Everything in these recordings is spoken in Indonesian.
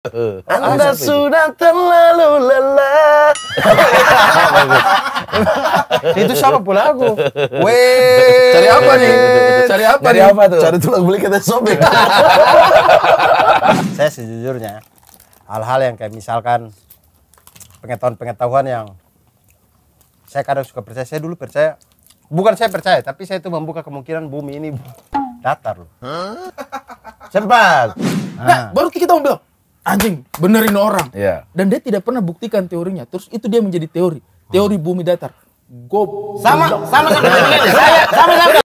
Eh, ah, Anda sudah terlalu lelah. itu siapa pula aku? Cari apa nih? Cari apa Cari nih? apa tuh? Cari tulang beli kita sobek. Saya sejujurnya hal-hal yang kayak misalkan pengetahuan-pengetahuan yang saya kadang suka percaya. Saya dulu percaya, bukan saya percaya, tapi saya itu membuka kemungkinan bumi ini datar loh. nah, ah. baru kita mau bilang, anjing benerin orang yeah. dan dia tidak pernah buktikan teorinya terus itu dia menjadi teori teori bumi datar Gob sama sama sama sama sama sama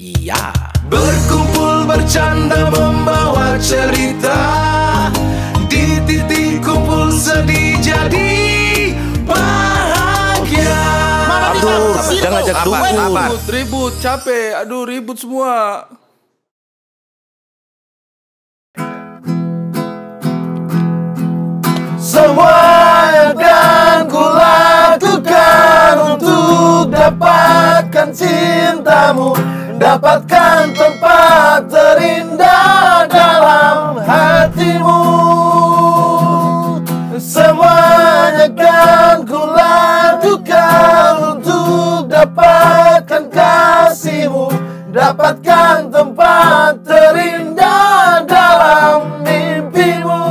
iya berkumpul bercanda membawa cerita di titik kumpul sedih jadi bahagia Aduh, jangan ajak Ribut, ribut, capek. Aduh, ribut semua. Semua yang akan lakukan untuk dapatkan cintamu Dapatkan tempat terindah dalam hatimu Semuanya akan lakukan untuk dapatkan kasihmu Dapatkan tempat terindah dalam mimpimu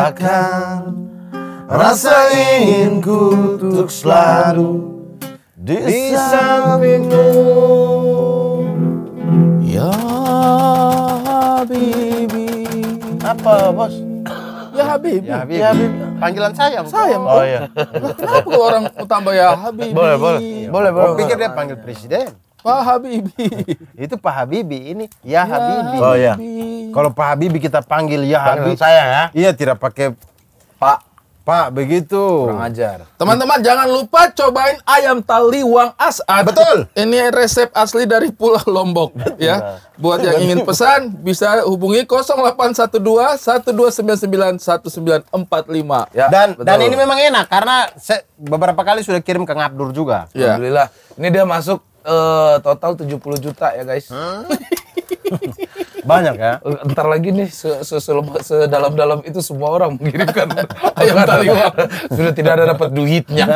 rasakan Rasa inginku untuk selalu di, di sampingmu Ya Habibi Apa bos? Ya Habibi Ya Habibi, ya, Habibi. Panggilan saya oh, bos. Oh iya Kenapa kok orang utama ya Habibi? Boleh boleh ya Boleh boleh Pikir dia panggil presiden Pak Habibi Itu Pak Habibi ini Ya, ya Habibi Oh iya kalau Pak Habibie kita panggil ya Habibie. saya ya. Iya tidak pakai Pak. Pak begitu. Kurang ajar. Teman-teman jangan lupa cobain ayam tali taliwang asad. Ah, betul. Ini resep asli dari Pulau Lombok Betul. ya. Buat yang ingin pesan bisa hubungi 0812 1299 1945 ya. Dan dan ini memang enak karena saya beberapa kali sudah kirim ke Ngabdur juga. Ya. Alhamdulillah. Ini dia masuk uh, total 70 juta ya guys. Hmm? Banyak ya. Eh, Ntar lagi nih sedalam-dalam itu semua orang mengirimkan ayam taliwang. Sudah tidak ada dapat duitnya.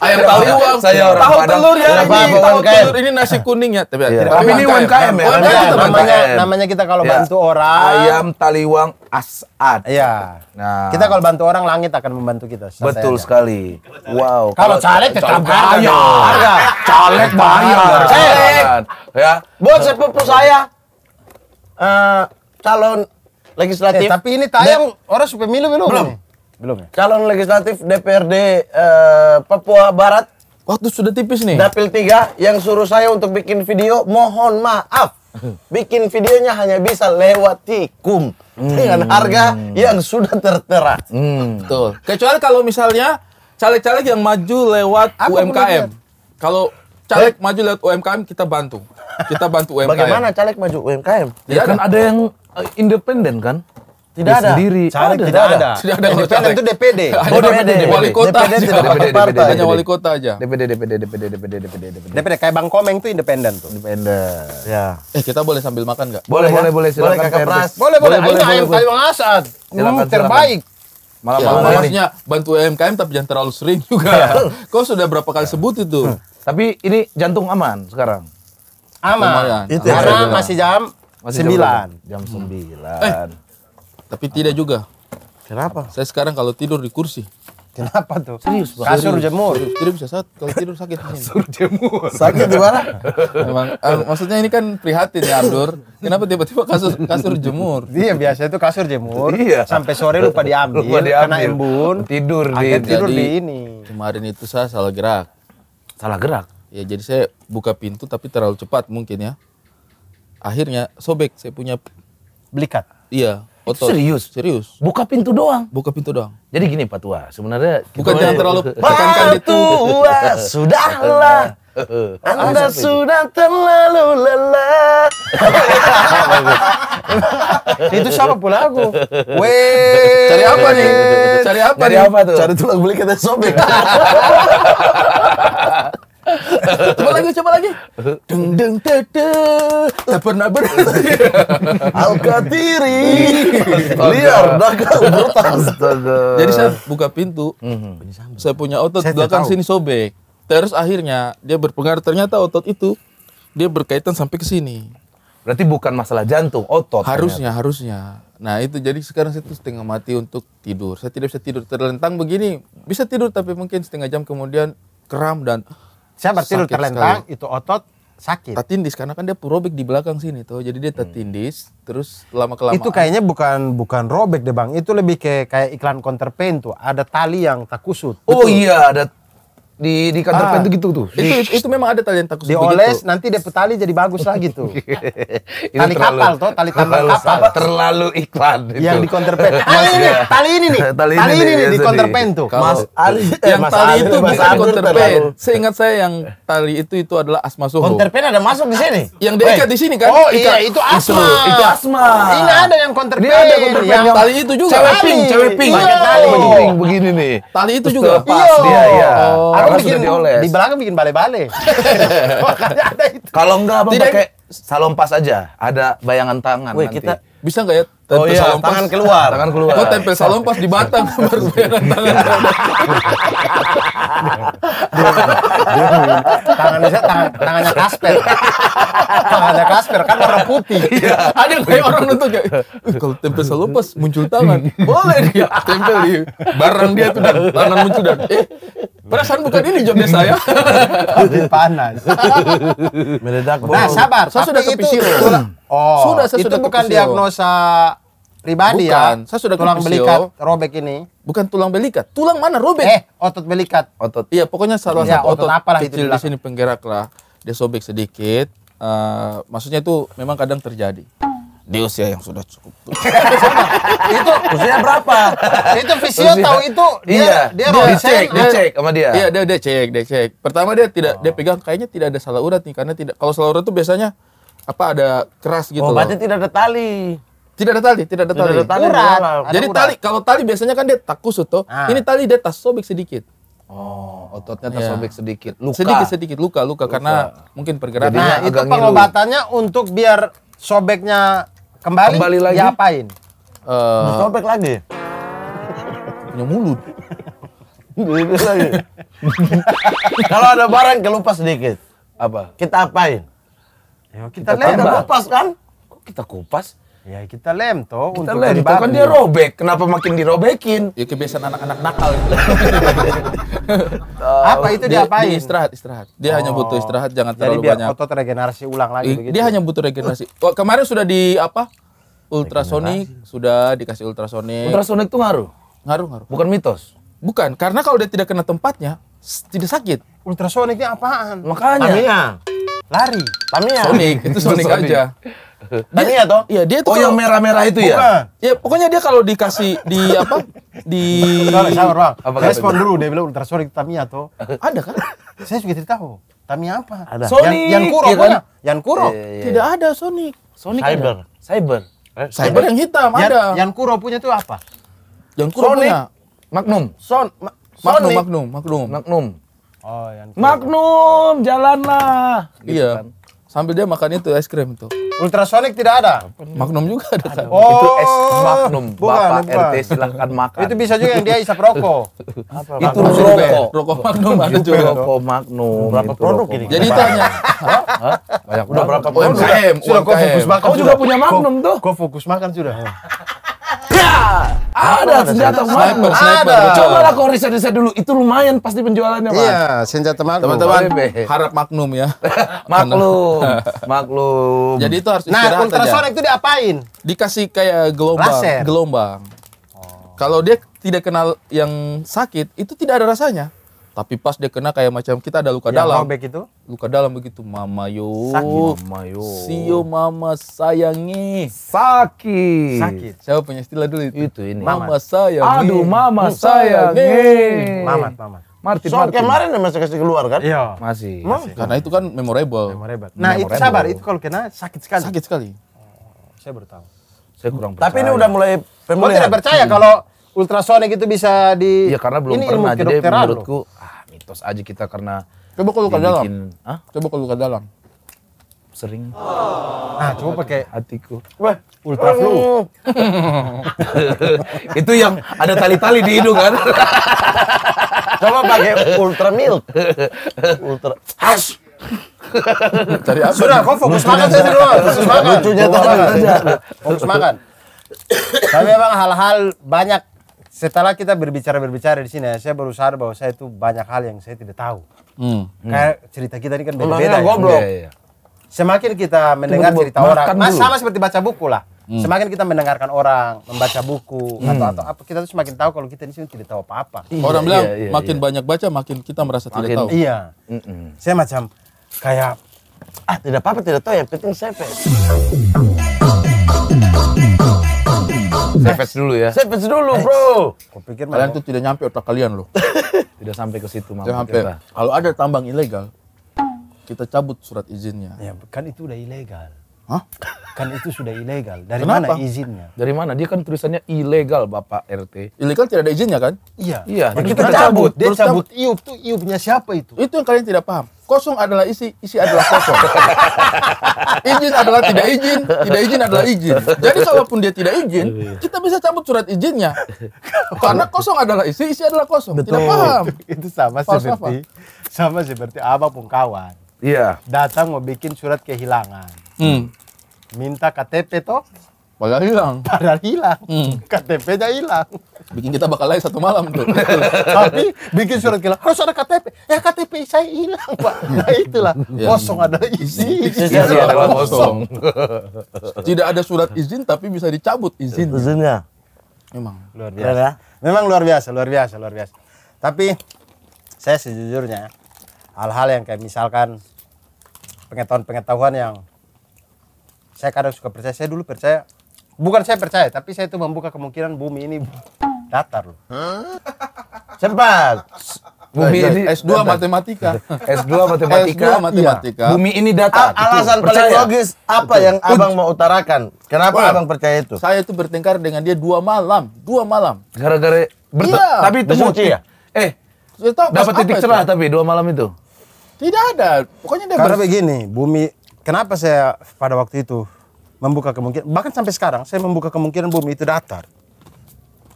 ayam taliwang. Saya orang tahu telur ya ini, tahu telur ini nasi kuning ya. Tapi, iya. ini UMKM ya. ya? namanya namanya kita kalau iya. bantu orang ayam taliwang Asad. Iya. Nah, kita kalau bantu orang langit akan membantu kita. Betul sekali. Wow. Kalau caleg tetap bayar. Caleg bayar. caleg ya. Buat sepupu saya Eh, calon legislatif. Eh, tapi ini tayang De orang milu belum? Belum. Belum. Ya? Calon legislatif DPRD uh, eh, Papua Barat. Waktu sudah tipis nih. Dapil 3 yang suruh saya untuk bikin video, mohon maaf. Bikin videonya hanya bisa lewat tikum hmm. dengan harga yang sudah tertera. Hmm. Betul. Kecuali kalau misalnya caleg-caleg yang maju lewat Aku UMKM. Kalau caleg maju lewat UMKM kita bantu. Kita bantu UMKM. Bagaimana caleg maju UMKM? Ya, kan ada yang independen kan? Tidak ada. Sendiri. Caleg tidak ada. Tidak ada. Independen itu DPD. Oh, DPD. Wali kota. DPD DPD, DPD, Hanya wali kota aja. DPD, DPD, DPD, DPD, DPD, DPD. DPD kayak Bang Komeng itu independen tuh. Independen. Ya. Eh, kita boleh sambil makan nggak? Boleh, boleh, boleh. Boleh Kak Pras. Boleh, boleh. Ini ayam kali Bang Asad. Terbaik Malah ya, malamnya bantu UMKM tapi jangan terlalu sering juga. Kau sudah berapa kali sebut itu? Tapi ini jantung aman sekarang. Aman. Itu ya. Karena masih jam masih 9. Jam 9. Hmm. Eh, tapi tidak juga. Kenapa? Saya sekarang kalau tidur di kursi. Kenapa tuh? Serius, Pak. Kasur jemur. Tidur tidak bisa saat kalau tidur sakit. Kasur jemur. Sakit di mana? Memang uh, maksudnya ini kan prihatin ya Abdur. Kenapa tiba-tiba kasur kasur jemur? Iya, biasanya itu kasur jemur. Iya. Sampai sore lupa diambil, lupa diambil. karena embun. Tidur di tidur di ini. Kemarin itu saya salah gerak salah gerak. Ya jadi saya buka pintu tapi terlalu cepat mungkin ya. Akhirnya sobek saya punya belikat. Iya. Otot. serius? Serius. Buka pintu doang? Buka pintu doang. Jadi gini Pak Tua, sebenarnya... Bukan jangan terlalu tekankan itu Pak Tua, sudahlah. Anda sudah terlalu lelah. itu siapa pula aku? Weh. Cari apa nih? Cari apa Cari nih? apa tuh? Cari tulang beli kita sobek coba lagi, coba lagi. Deng deng tete, tak pernah berhenti. Alkatiri, liar, nakal, brutal. Jadi saya buka pintu, mm-hmm. saya punya otot saya belakang sini sobek. Terus akhirnya dia berpengaruh, ternyata otot itu dia berkaitan sampai ke sini. Berarti bukan masalah jantung, otot. Harusnya, ternyata. harusnya. Nah itu jadi sekarang saya tuh setengah mati untuk tidur. Saya tidak bisa tidur terlentang begini. Bisa tidur tapi mungkin setengah jam kemudian kram dan saya berarti lu terlentang sekali. itu otot sakit. Tertindis karena kan dia robek di belakang sini tuh. Jadi dia tertindis hmm. terus lama kelamaan. Itu kayaknya bukan bukan robek deh Bang. Itu lebih kayak kayak iklan counterpain tuh. Ada tali yang tak kusut. Oh betul. iya, ada di di kantor ah. pen tuh gitu tuh. Itu, itu itu memang ada talenta khusus. Dioles begitu. nanti dia petali jadi bagus lah gitu tali terlalu, kapal tuh, tali kapal kapal. Terlalu iklan itu. Yang di counter pen. ini ya. tali ini nih. Tali, tali ini, nih di counter pen tuh. Mas Ali eh, yang mas tali Ali, itu bisa di Seingat saya yang tali itu itu adalah Asma Suho. Counter ada masuk di sini. Yang diikat di sini kan? Oh iya, itu Asma. Itu, Asma. Ini ada yang counter pen. Ini ada counter yang tali itu juga. Cewek pink, cewek pink. Iya. Tali iya. begini nih. Tali itu juga. Pas iya. dia ya belakang bikin, dioles. Di belakang bikin bale-bale. Kalau enggak abang pakai salon pas aja, ada bayangan tangan Wih, nanti. kita bisa nggak ya Tentu oh iya, salom tangan keluar. Tangan keluar. Kok oh, tempel salam pas di batang baru tangan. Iya. tangannya saya tangan, tangannya Kasper. tangannya Kasper kan warna putih. Iya. Ada kayak orang nonton kayak, kalau tempel salam pas muncul tangan, boleh dia iya, tempel di iya. barang dia tuh dan tangan muncul dan eh perasaan bukan ini jobnya saya. panas. Meledak. Nah, sabar. Saya sudah kepikiran Oh, sudah saya itu sudah bukan fisio. diagnosa pribadi ya? bukan. ya. Saya sudah tulang belikat robek ini. Bukan tulang belikat. Tulang mana robek? Eh, otot belikat. Otot. Iya, pokoknya salah ya, otot, otot, apalah kecil di sini penggerak lah. Dia sobek sedikit. Uh, maksudnya itu memang kadang terjadi di usia yang sudah cukup itu usianya berapa? itu fisio usia. tahu itu dia iya, dia, dia dicek, dicek sama dia. Iya, dia dia cek, dia cek. Pertama dia tidak oh. dia pegang kayaknya tidak ada salah urat nih karena tidak kalau salah urat itu biasanya apa ada keras gitu. Oh, berarti loh. tidak ada tali. Tidak ada tali, tidak ada tali, tidak tali. Ada tali urat. Iya Jadi urat. tali kalau tali biasanya kan dia takus tuh. Ah. Ini tali dia tas sobek sedikit. Oh, ototnya iya. tas yeah. sedikit. Luka. Sedikit sedikit luka, luka, luka. karena mungkin pergerakan. Nah, itu pengobatannya ngilu. untuk biar sobeknya kembali, kembali lagi. diapain? Uh, Sobek lagi. Punya mulut. Kalau ada barang kelupas sedikit, apa? Kita apain? Ya, kita, kita lem tambah. kupas kan? Kok kita kupas? Ya kita lem toh kita untuk lem kan dia robek. Kenapa makin dirobekin? Ya kebiasaan anak-anak nakal itu. apa itu dia, diapain? Dia istirahat, istirahat. Dia oh. hanya butuh istirahat, jangan terlalu Jadi, banyak. otot regenerasi ulang lagi I, begitu. Dia hanya butuh regenerasi. Oh, kemarin sudah di apa? Ultrasonik, sudah dikasih ultrasonik. Ultrasonik itu ngaruh? Ngaruh, ngaruh. Bukan mitos. Bukan, karena kalau dia tidak kena tempatnya, tidak sakit. Ultrasoniknya apaan? Makanya. ya lari Tamiya Sonic itu Sonic, Sonic. aja Tamiya toh iya dia tuh oh yang merah-merah itu ya ya pokoknya dia kalau dikasih di apa di sabar bang respon dulu dia bilang ultrasonic Tamiya toh ada kan saya juga tidak tahu oh, Tamiya apa ada Sonic yang, iya kan? yang kuro ya kan? yang kuro iya. tidak ada Sonic Sonic Cyber ada. Cyber eh, Cyber, Cyber yang hitam yang, ada yang kuro punya itu apa yang kuro Sonic. punya Magnum Son ma Magnum, Magnum, Magnum, Magnum. Oh, yang Magnum, jalanlah. Gitu iya. Kan? Sambil dia makan itu es krim tuh. Ultrasonic tidak ada. Magnum juga ada kan. Oh, itu es Magnum. Bukan, Bapak bukan. RT silahkan makan. Itu bisa juga yang dia isap rokok. itu rokok. Rokok Magnum ada juga. Rokok Magnum. Berapa itu produk ini? Jadi tanya. Banyak udah berapa oh, produk? UMKM. Sudah kau fokus makan. Kau juga punya Magnum tuh. Kau fokus makan sudah. Ada, senjata malam. mana? sniper, ada. Coba lah kau riset riset dulu. Itu lumayan pasti penjualannya pak. Iya, senjata malam. Teman-teman, harap maklum ya. maklum, maklum. Jadi itu harus nah, istirahat Nah, ultrasonik itu diapain? Dikasih kayak gelombang, Laser. gelombang. Oh. Kalau dia tidak kenal yang sakit, itu tidak ada rasanya tapi pas dia kena kayak macam kita ada luka ya, dalam Yang itu luka dalam begitu mama yo sakit mama yo sio mama sayangi sakit sakit siapa punya istilah dulu itu itu ini mama, mama sayangi aduh mama sayangi mama mama Martin, so, Martin. kemarin masih kasih keluar kan? Iya. Masih. masih. Karena itu kan memorable. Memorable. Nah, memorable. itu sabar, itu kalau kena sakit sekali. Sakit sekali. Oh, saya baru Saya kurang percaya. Tapi ini udah mulai pemulihan. Gue tidak percaya hmm. kalau ultrasonik itu bisa di Iya karena belum pernah. Jadi menurutku loh tos aja kita karena coba kalau ke dalam ah, coba kalau ke dalam sering oh. nah coba pakai hatiku wah ultra flu itu yang ada tali-tali di hidung kan coba pakai ultra milk ultra hash Cari apa? Sudah, kau fokus makan saja dulu. Fokus makan. Lucunya fokus makan. Fokus makan. Tapi emang hal-hal banyak setelah kita berbicara-berbicara di sini, saya baru sadar bahwa saya itu banyak hal yang saya tidak tahu. Hmm. Kayak cerita kita ini kan beda-beda. Ya. Goblok. Ya, ya. Semakin kita mendengar cerita orang, mas, sama seperti baca buku lah. Hmm. Semakin kita mendengarkan orang, membaca buku hmm. atau atau apa, kita tuh semakin tahu kalau kita di sini tidak tahu apa-apa. orang bilang iya, iya, iya. makin iya. banyak baca, makin kita merasa makin, tidak tahu. Iya. Mm -mm. Saya macam kayak ah tidak apa-apa tidak tahu yang penting saya. Service dulu ya. Service dulu, Bro. Kau pikir kalian tuh tidak nyampe otak kalian loh. tidak sampai ke situ, mah. sampai. Kalau ada tambang ilegal, kita cabut surat izinnya. Ya, kan itu udah ilegal. Hah? Kan itu sudah ilegal. Dari Kenapa? mana izinnya? Dari mana? Dia kan tulisannya ilegal, Bapak RT. Ilegal tidak ada izinnya kan? Iya. Iya. kita cabut. Dia cabut, cabut. iup tuh iupnya siapa itu? Itu yang kalian tidak paham kosong adalah isi, isi adalah kosong. izin adalah tidak izin, tidak izin adalah izin. Jadi walaupun dia tidak izin, iya, iya. kita bisa cabut surat izinnya. Karena kosong adalah isi, isi adalah kosong. Betul. Tidak paham. Itu sama Pals seperti sama seperti abang kawan. Iya. Datang mau bikin surat kehilangan. Hmm. Minta KTP toh Padahal hilang. Padahal hilang. Hmm. KTP-nya hilang. Bikin kita bakal lain satu malam tuh. Tapi bikin surat kilang Harus ada KTP. Ya KTP saya hilang pak. Hmm. Nah itulah. Ya. Kosong ada izin. Isi ada ya, kosong. Tidak ada surat izin tapi bisa dicabut izin. Izinnya. Memang. Luar iya biasa. Ya, Memang luar biasa, luar biasa, luar biasa. Tapi saya sejujurnya hal-hal yang kayak misalkan pengetahuan-pengetahuan yang saya kadang suka percaya, saya dulu percaya Bukan saya percaya, tapi saya itu membuka kemungkinan bumi ini datar loh. Cepat. Nah, bumi ini S2 matematika. S2 matematika. S2 matematika. Iya. Bumi ini datar. A alasan itu. paling logis apa Betul. yang Abang mau utarakan? Kenapa Wah. Abang percaya itu? Saya itu bertengkar dengan dia dua malam, dua malam. Gara-gara iya. tapi itu motif. Ya? Eh, ya, dapat titik cerah itu? tapi dua malam itu. Tidak ada. Pokoknya dia Karena begini, bumi kenapa saya pada waktu itu membuka kemungkinan bahkan sampai sekarang saya membuka kemungkinan bumi itu datar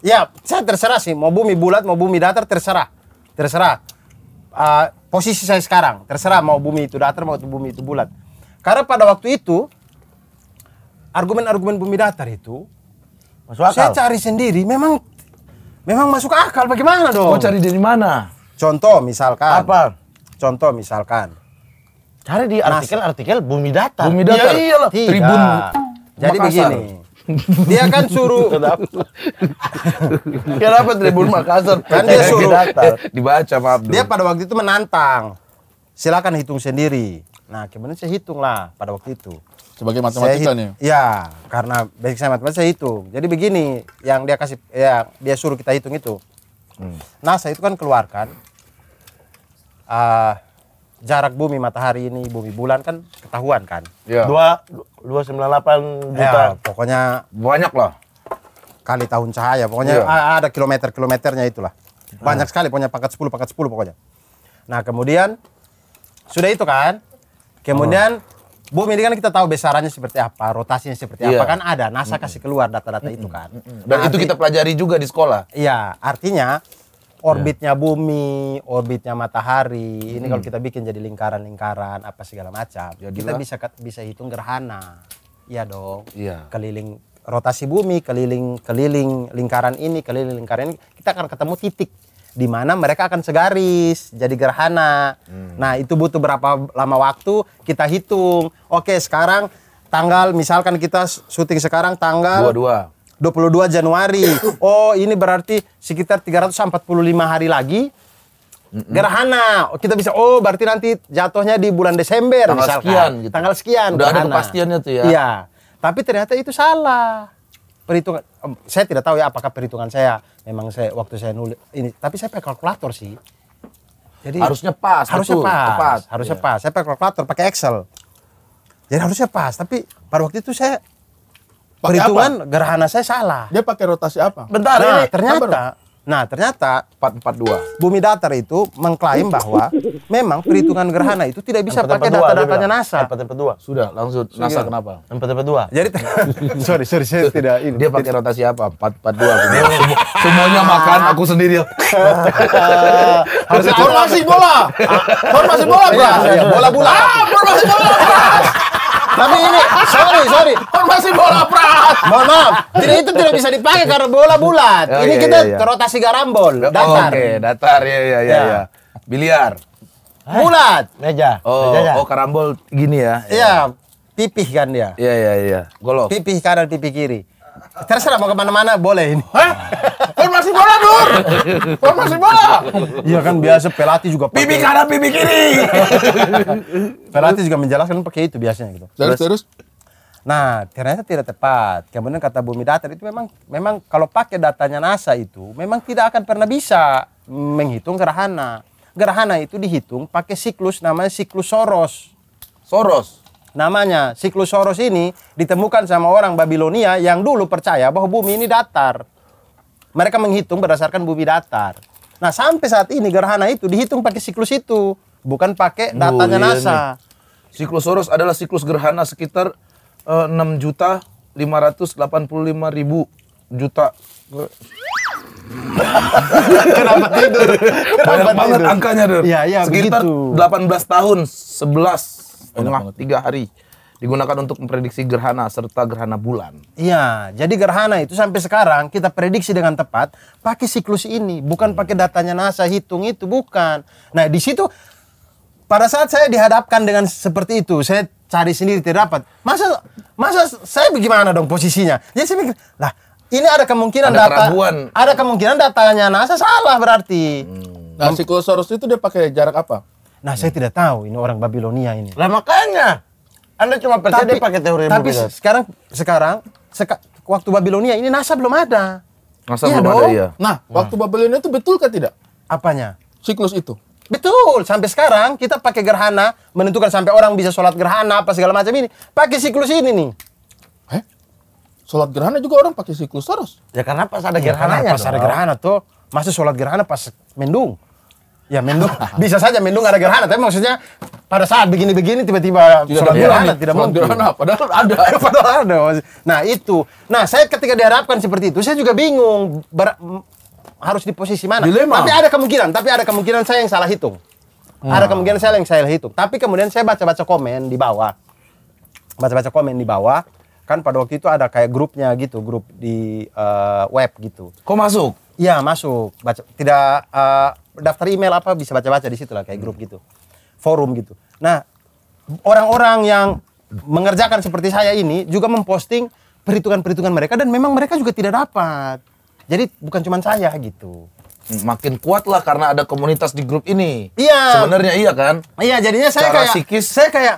ya saya terserah sih mau bumi bulat mau bumi datar terserah terserah uh, posisi saya sekarang terserah mau bumi itu datar mau bumi itu bulat karena pada waktu itu argumen-argumen bumi datar itu masuk akal. saya cari sendiri memang memang masuk akal bagaimana dong mau cari dari mana contoh misalkan apa contoh misalkan Cari di artikel-artikel Bumi Datar. Bumi Datar. Ya iyalah. Tidak. Tribun Jadi Makassar. begini. Dia kan suruh Kenapa? Kenapa Tribun Makassar? Kan dia suruh dibaca maaf. Dia pada waktu itu menantang. Silakan hitung sendiri. Nah, kemudian saya hitung lah pada waktu itu. Sebagai matematika nih. Ya, karena basic saya matematika saya hitung. Jadi begini, yang dia kasih ya dia suruh kita hitung itu. Hmm. NASA itu kan keluarkan uh, jarak bumi matahari ini bumi bulan kan ketahuan kan ya. dua dua sembilan delapan juta ya, pokoknya banyak lah kali tahun cahaya pokoknya ya. ada kilometer kilometernya itulah banyak hmm. sekali pokoknya pangkat sepuluh pangkat sepuluh pokoknya nah kemudian sudah itu kan kemudian hmm. bumi ini kan kita tahu besarannya seperti apa rotasinya seperti ya. apa kan ada NASA hmm. kasih keluar data-data hmm. itu kan dan nah, itu arti, kita pelajari juga di sekolah iya artinya orbitnya yeah. bumi, orbitnya matahari. Hmm. Ini kalau hmm. kita bikin jadi lingkaran-lingkaran apa segala macam, Jadilah. Ya, kita bisa bisa hitung gerhana. Iya dong. Iya. Yeah. Keliling rotasi bumi, keliling keliling lingkaran ini, keliling lingkaran ini, kita akan ketemu titik di mana mereka akan segaris jadi gerhana. Hmm. Nah, itu butuh berapa lama waktu kita hitung. Oke, sekarang tanggal misalkan kita syuting sekarang tanggal 22 22 Januari. Oh, ini berarti sekitar 345 hari lagi Mm Gerhana, kita bisa oh berarti nanti jatuhnya di bulan Desember tanggal misalkan. sekian gitu. Tanggal sekian Udah ada kepastiannya tuh ya. Iya. Tapi ternyata itu salah. Perhitungan saya tidak tahu ya apakah perhitungan saya memang saya waktu saya nulis ini, tapi saya pakai kalkulator sih. Jadi harusnya pas. Harusnya betul, pas. Tepat, harusnya yeah. pas. Saya pakai kalkulator, pakai Excel. Jadi harusnya pas, tapi pada waktu itu saya perhitungan apa? gerhana saya salah. Dia pakai rotasi apa? Bentar, nah, ini eh, ternyata Nah, ternyata 442 Bumi Datar itu mengklaim bahwa memang perhitungan gerhana itu tidak bisa pakai data-datanya NASA. 442. Sudah, langsung NASA kenapa? 442. Jadi sorry, sorry saya tidak ini. Dia pakai rotasi apa? 442. Semuanya makan aku sendiri. Harus formasi bola. Formasi bola, Bro. Bola iya, iya. bola. Ah, formasi bola. Tapi ini, sorry, sorry. Kan masih bola prat Mohon maaf. Jadi itu tidak bisa dipakai karena bola bulat. Oh, ini iya, kita iya, iya, rotasi garambol, oh, datar. Oh, Oke, datar. Iya, iya, iya. Ya. Iya. Biliar. Bulat. Eh, meja. Oh, Meja. oh karambol gini ya. Iya. Pipih ya, kan dia. Iya, iya, iya. Golok. Pipih kanan, pipih kiri. Terserah mau kemana-mana boleh ini. Hah? masih bola kok masih bola iya kan biasa pelatih juga pake... bibi kanan bibi kiri pelatih juga menjelaskan pakai itu biasanya gitu terus terus Nah, ternyata tidak tepat. Kemudian kata Bumi Datar itu memang memang kalau pakai datanya NASA itu memang tidak akan pernah bisa menghitung gerhana. Gerhana itu dihitung pakai siklus namanya siklus Soros. Soros. Namanya siklus Soros ini ditemukan sama orang Babilonia yang dulu percaya bahwa bumi ini datar. Mereka menghitung berdasarkan bumi datar. Nah, sampai saat ini gerhana itu dihitung pakai siklus itu, bukan pakai oh, datanya oh, iya NASA. Nih. Siklus Soros adalah siklus gerhana sekitar eh, ratus delapan juta lima ribu juta. Kenapa tidur? Kenapa iya, iya, Banyak banget angkanya, Dur. Ya, ya, sekitar delapan 18 tahun, 11 tiga 3 hari digunakan untuk memprediksi gerhana serta gerhana bulan. Iya, jadi gerhana itu sampai sekarang kita prediksi dengan tepat pakai siklus ini, bukan pakai datanya NASA hitung itu bukan. Nah, di situ pada saat saya dihadapkan dengan seperti itu, saya cari sendiri tidak dapat. Masa masa saya bagaimana dong posisinya? Ya saya mikir, lah ini ada kemungkinan ada data kerabuan. ada kemungkinan datanya NASA salah berarti. Hmm. Nah, siklosaurus itu dia pakai jarak apa? Nah, hmm. saya tidak tahu ini orang Babilonia ini. Lah makanya anda cuma percaya tapi, dia pakai teori Tapi berbeda. sekarang sekarang seka, waktu Babilonia ini NASA belum ada. NASA iya belum dong. ada iya. Nah, hmm. waktu Babilonia itu betul kan tidak? Apanya? Siklus itu. Betul, sampai sekarang kita pakai gerhana menentukan sampai orang bisa sholat gerhana apa segala macam ini. Pakai siklus ini nih. Eh? Sholat gerhana juga orang pakai siklus terus. Ya karena pas ada ya, gerhananya. Pas ada gerhana tuh, masih sholat gerhana pas mendung. Ya mendung bisa saja mendung ada gerhana, tapi maksudnya pada saat begini-begini tiba-tiba tidak ada gerhana, tidak mau. Gerhana, padahal ada. padahal ada. Nah itu. Nah saya ketika diharapkan seperti itu, saya juga bingung ber, harus di posisi mana. Dilema. Tapi ada kemungkinan, tapi ada kemungkinan saya yang salah hitung. Hmm. Ada kemungkinan saya yang salah hitung. Tapi kemudian saya baca-baca komen di bawah, baca-baca komen di bawah, kan pada waktu itu ada kayak grupnya gitu, grup di uh, web gitu. Kok masuk? Iya masuk. Baca tidak. Uh, daftar email apa bisa baca-baca di situ lah kayak grup gitu. Forum gitu. Nah, orang-orang yang mengerjakan seperti saya ini juga memposting perhitungan-perhitungan mereka dan memang mereka juga tidak dapat. Jadi bukan cuma saya gitu. Makin kuat lah karena ada komunitas di grup ini. Iya. Sebenarnya iya kan? Iya, jadinya saya Cara kayak psikis. saya kayak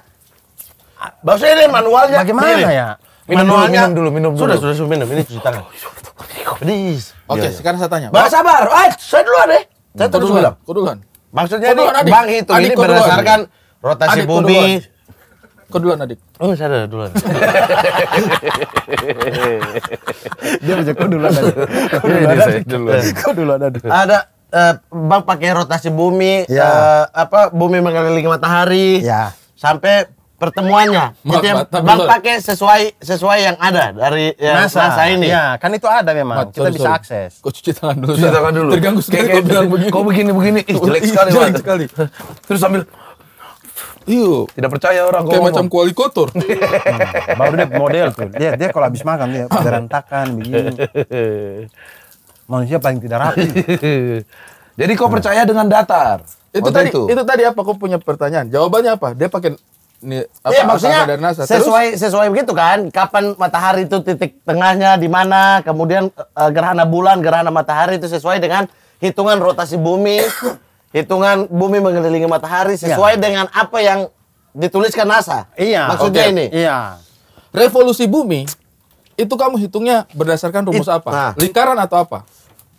Bahasa ini manualnya. Bagaimana ini? Iya. ya? Minum manualnya. dulu, minum dulu, minum dulu. Sudah, sudah, sudah minum. Ini cuci tangan. Oke, okay, ya, ya. sekarang saya tanya. Bahasa sabar. Eh, saya duluan deh. Ya. Saya terus bilang. Kudugan. Maksudnya kudugan, ini adik. Bang itu, adik, ini berdasarkan rotasi adik, bumi. Kedua Kau adik. Oh saya ada duluan. dia bisa kau duluan adik. Kau iya, duluan adik. Kau adik. Ada uh, eh, bang pakai rotasi bumi, ya. uh, apa bumi mengelilingi matahari, ya. sampai pertemuannya Mak, bang pakai sesuai sesuai yang ada dari ya, NASA. NASA ini Iya, kan itu ada memang Mat, kita bisa akses kau cuci tangan dulu cuci tangan dulu terganggu sekali kau gitu. bilang begini kau begini begini ih jelek sekali jelek sekali terus sambil Iyo. Tidak percaya orang Kayak macam kuali kotor. Iya. Hmm. baru dia model tuh. Dia dia kalau habis makan dia berantakan begini. Manusia paling tidak rapi. Jadi kau percaya dengan datar? Itu tadi itu. tadi apa? Kau punya pertanyaan. Jawabannya apa? Dia pakai Nih, iya, apa, iya, maksudnya dan NASA. sesuai Terus? sesuai begitu kan kapan matahari itu titik tengahnya di mana kemudian uh, gerhana bulan gerhana matahari itu sesuai dengan hitungan rotasi bumi hitungan bumi mengelilingi matahari iya. sesuai iya. dengan apa yang dituliskan NASA iya maksudnya okay. ini iya revolusi bumi itu kamu hitungnya berdasarkan rumus It, apa nah. lingkaran atau apa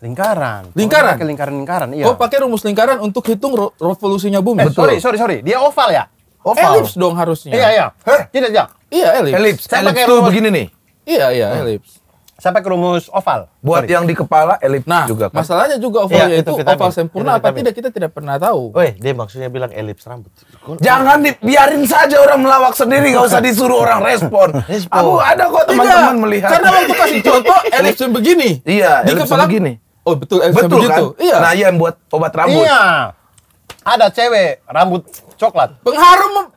Lingkaran. Lingkaran. lingkaran lingkaran. Iya. Kau pakai rumus lingkaran untuk hitung revolusinya bumi. Eh, sorry sorry sorry. Dia oval ya? Oval. Elips dong harusnya. Iya, iya. Heh, tidak, tidak. Iya, elips. Elips. Saya elips tuh begini nih. Iya, iya, hmm. Nah. elips. Saya pakai rumus oval. Buat Sorry. yang di kepala elips nah, juga. Nah, masalahnya juga oval iya, itu vitamin. oval sempurna apa tidak kita tidak pernah tahu. Weh, dia maksudnya bilang elips rambut. Jangan biarin saja orang melawak sendiri, gak usah disuruh orang respon. respon. Aku ada kok teman-teman melihat. Karena waktu kasih contoh elips yang begini. Iya, di kepala begini. Oh betul, elips betul, Kan? Iya. Nah, iya, yang buat obat rambut. Iya. Ada cewek rambut coklat. Pengharum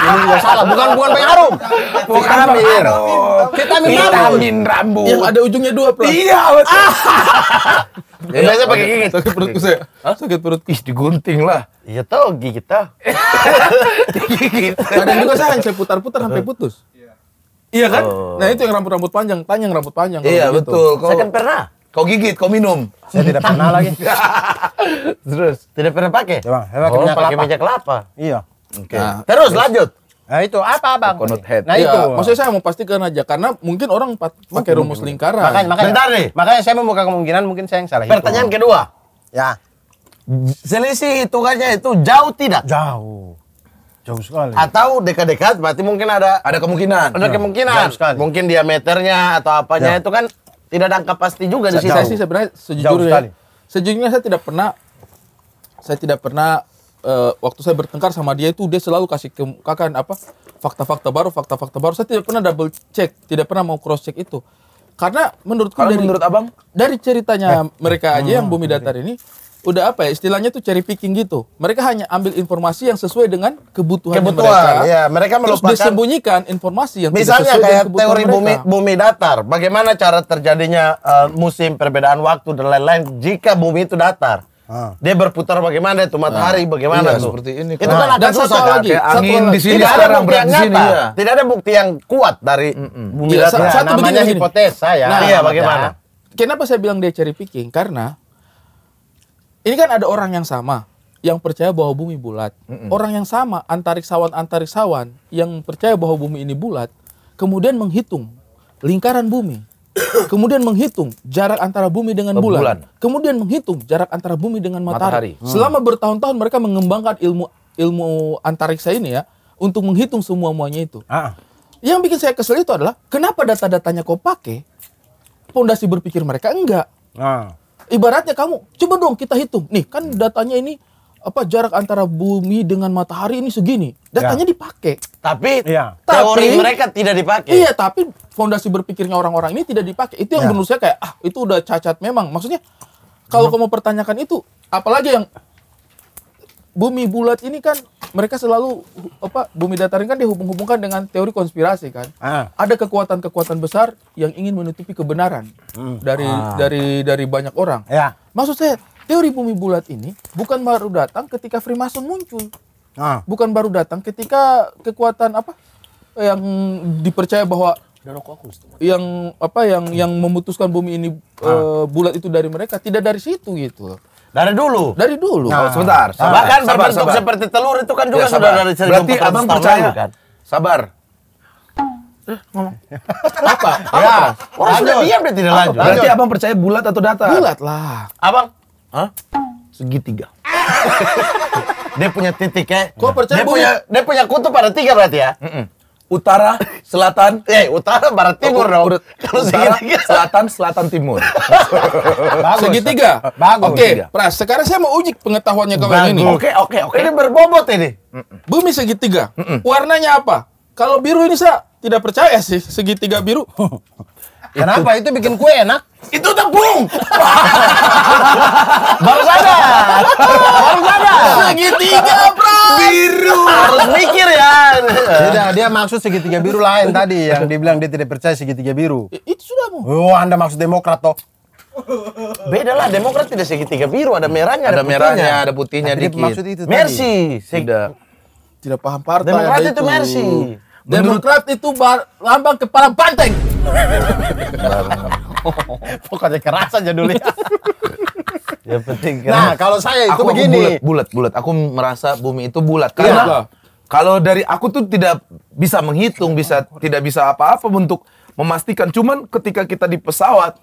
ini juga salah, bukan bukan pengharum. Bukan pengharum. kita vitamin rambut. Yang ada ujungnya dua, plus. Iya, betul. Ya, biasanya pakai gigit. Sakit perutku saya. Hah? Sakit perutku. Ih, digunting lah. Iya tau gigit ah. Digigit. Kadang juga saya yang saya putar-putar sampai putus. Iya, iya kan? Oh. Nah, itu yang rambut-rambut panjang, panjang rambut panjang. Iya, betul. Saya kan pernah. Kau gigit, kau minum. Saya tidak pernah lagi. Terus tidak pernah pakai. Coba, ya, saya pakai oh, minyak kelapa. kelapa. Iya. Oke. Okay. Nah, terus, terus lanjut. Nah itu apa bang? Coconut nah, head. Nah ya, itu. Iya, maksudnya saya mau pastikan aja karena mungkin orang oh, pakai rumus lingkaran. Makanya, makanya, Bentar nih. Makanya saya membuka kemungkinan mungkin saya yang salah. Pertanyaan kedua. Ya. Selisih hitungannya itu jauh tidak? Jauh. Jauh sekali. Atau dekat-dekat berarti mungkin ada ada kemungkinan. Ada kemungkinan. Jauh sekali. Mungkin diameternya atau apanya ya. itu kan tidak ada angka pasti juga di sini. Saya sih sebenarnya sejujurnya, ya. sejujurnya saya tidak pernah, saya tidak pernah uh, waktu saya bertengkar sama dia itu dia selalu kasih kemukakan apa fakta-fakta baru, fakta-fakta baru. Saya tidak pernah double check, tidak pernah mau cross check itu. Karena menurutku Karena dari menurut abang dari ceritanya eh. mereka aja hmm, yang Bumi Datar ini udah apa ya istilahnya tuh cherry picking gitu. Mereka hanya ambil informasi yang sesuai dengan kebutuhan kebutuhan mereka. Ya, mereka melupakan terus disembunyikan informasi yang misalnya tidak sesuai kayak dengan teori mereka. bumi bumi datar. Bagaimana cara terjadinya uh, musim perbedaan waktu dan lain-lain jika bumi itu datar? Ah. Dia berputar bagaimana itu matahari ah. bagaimana iya, tuh? seperti ini. Itu kan akan susah kan? Lagi, angin di sini tidak ada bukti yang nyata. Sini, ya. Tidak ada bukti yang kuat dari mm -mm. bumi ya, datar. Satu namanya hipotesa ya. Nah, iya bagaimana? Ya. Kenapa saya bilang dia cherry picking? Karena ini kan ada orang yang sama yang percaya bahwa bumi bulat. Mm -mm. Orang yang sama antariksawan antariksawan yang percaya bahwa bumi ini bulat, kemudian menghitung lingkaran bumi, kemudian menghitung jarak antara bumi dengan oh, bulan, bulan. kemudian menghitung jarak antara bumi dengan matahari. matahari. Hmm. Selama bertahun-tahun mereka mengembangkan ilmu ilmu antariksa ini ya untuk menghitung semua muanya itu. Ah. Yang bikin saya kesel itu adalah kenapa data-datanya kau pakai? Pondasi berpikir mereka enggak. Ah. Ibaratnya kamu, coba dong kita hitung. Nih, kan datanya ini apa jarak antara bumi dengan matahari ini segini. Datanya ya. dipakai. Tapi, ya. tapi teori mereka tidak dipakai. Iya, tapi fondasi berpikirnya orang-orang ini tidak dipakai. Itu yang ya. menurut saya kayak ah, itu udah cacat memang. Maksudnya kalau hmm. kamu pertanyakan itu, apalagi yang bumi bulat ini kan mereka selalu apa bumi datar ini kan dihubung-hubungkan dengan teori konspirasi kan. Ah. Ada kekuatan-kekuatan besar yang ingin menutupi kebenaran hmm. dari ah. dari dari banyak orang. Ya. Maksud saya teori bumi bulat ini bukan baru datang ketika Freemason muncul. Ah. Bukan baru datang ketika kekuatan apa yang dipercaya bahwa yang apa yang yang memutuskan bumi ini ah. uh, bulat itu dari mereka tidak dari situ gitu dari dulu. Dari dulu. Nah. Oh, sebentar. Ah. Sabar. Bahkan sabar, berbentuk sabar. seperti telur itu kan juga ya, sudah dari Berarti abang percaya kan? Sabar. Eh, ngomong. Apa? Apa? Ya. Orang oh, sudah diam dia tidak lanjut. Berarti abang percaya bulat atau datar? Bulat lah. Abang? Hah? Segitiga. dia punya titik ya. Eh? Kok percaya? Dia punya, dia punya kutub pada tiga berarti ya? utara, selatan. Eh, utara, barat, timur dong. dong. Kalau segitiga. selatan, selatan, timur. Bagus. Segitiga. Bagus. Oke, okay, Pras, sekarang saya mau uji pengetahuannya kawan ini. Oke, okay, oke, okay, oke. Okay. Ini berbobot ini. Bumi segitiga. Mm -mm. Warnanya apa? Kalau biru ini saya tidak percaya sih segitiga biru. Kenapa? Itu, bikin kue enak. Itu tepung. Baru sadar. Baru sadar. Segitiga, bro. Biru. Harus mikir ya. Tidak, dia maksud segitiga biru lain tadi yang dibilang dia tidak percaya segitiga biru. Itu sudah, Bu. Oh, Anda maksud Demokrat toh. Beda lah Demokrat tidak segitiga biru, ada merahnya, ada, ada merahnya, putihnya. ada putihnya dikit. Maksud itu Mercy. Tidak. Tidak paham partai. Demokrat itu, itu Demokrat itu lambang kepala banteng. Pokoknya keras aja dulu ya. Yang penting Nah, kalau saya itu begini. bulat, bulat, bulat. Aku merasa bumi itu bulat karena iya. kalau dari aku tuh tidak bisa menghitung, bisa tidak bisa apa-apa untuk memastikan. Cuman ketika kita di pesawat,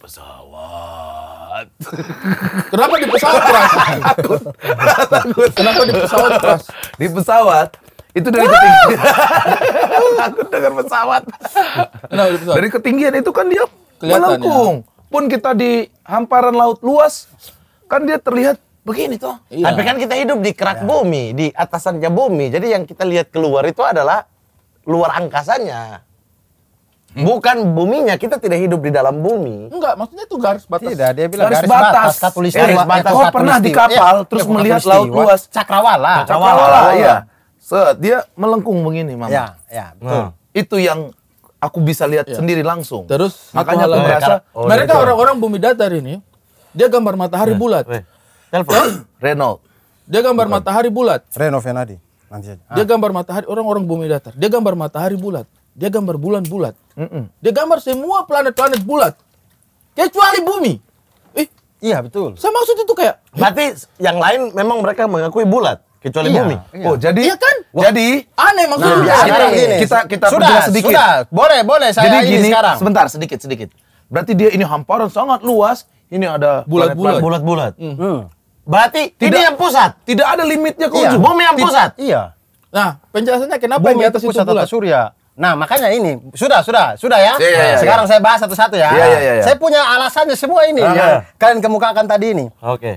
pesawat Kenapa di pesawat keras? Takut. Kenapa di pesawat keras? Di pesawat itu dari ketinggian. Aku dengar pesawat. Nah, pesawat. Dari ketinggian itu kan dia Kelihatan ya. melengkung. Ya. Pun kita di hamparan laut luas, kan dia terlihat begini toh. Iya. Tapi kan kita hidup di kerak ya. bumi, di atasannya bumi. Jadi yang kita lihat keluar itu adalah luar angkasanya. Hmm. Bukan buminya, kita tidak hidup di dalam bumi. Enggak, maksudnya itu garis batas. Tidak, dia bilang garis, garis batas. batas katulistiwa. Garis batas. Eh, Kau pernah di kapal, ya, terus ya, melihat laut luas. Cakrawala. Cakrawala, iya. Cakrawala iya. So, dia melengkung begini, Mama. Ya, ya, betul. Nah, itu yang aku bisa lihat ya. sendiri langsung. Terus makanya aku merasa oh, mereka orang-orang bumi datar ini dia gambar matahari ya. bulat. Telepon. Reno. Dia gambar Bukan. matahari bulat. Reno Venadi. Nanti aja. Dia ah. gambar matahari orang-orang bumi datar. Dia gambar matahari bulat. Dia gambar bulan bulat. Mm -mm. Dia gambar semua planet-planet bulat. Kecuali bumi. Eh, iya betul. Saya maksud itu kayak. Berarti yang lain memang mereka mengakui bulat kecuali iya, bumi. Iya. Oh, jadi iya kan? Jadi aneh maksudnya. Nah, kita, kita kita sudah, sedikit. Sudah, boleh, boleh saya jadi gini, sekarang. Sebentar, sedikit, sedikit. Berarti dia ini hamparan sangat luas. Ini ada bulat-bulat. Bulat-bulat. Mm. hmm. Berarti tidak, ini yang pusat. Tidak ada limitnya ke iya. ujung. Bumi yang pusat. Iya. Nah, penjelasannya kenapa bumi yang di atas pusat atau bulat? surya. Nah, makanya ini sudah, sudah, sudah ya. Yeah, yeah, iya. Sekarang yeah. saya bahas satu-satu ya. Yeah, yeah, yeah, iya. Saya punya alasannya semua ini. Uh -huh. ya. Kalian kemukakan tadi ini. Oke. Okay.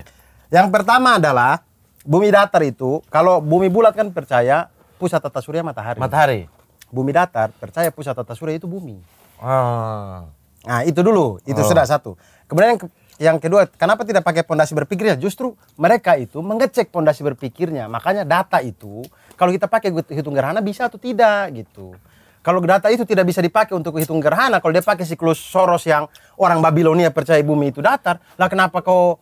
Yang pertama adalah bumi datar itu kalau bumi bulat kan percaya pusat tata surya matahari. Matahari. Bumi datar percaya pusat tata surya itu bumi. Ah. Nah, itu dulu, itu oh. sudah satu. Kemudian yang, ke yang kedua, kenapa tidak pakai pondasi berpikirnya? Justru mereka itu mengecek pondasi berpikirnya. Makanya data itu kalau kita pakai hitung gerhana bisa atau tidak gitu. Kalau data itu tidak bisa dipakai untuk hitung gerhana, kalau dia pakai siklus Soros yang orang Babilonia percaya bumi itu datar, lah kenapa kau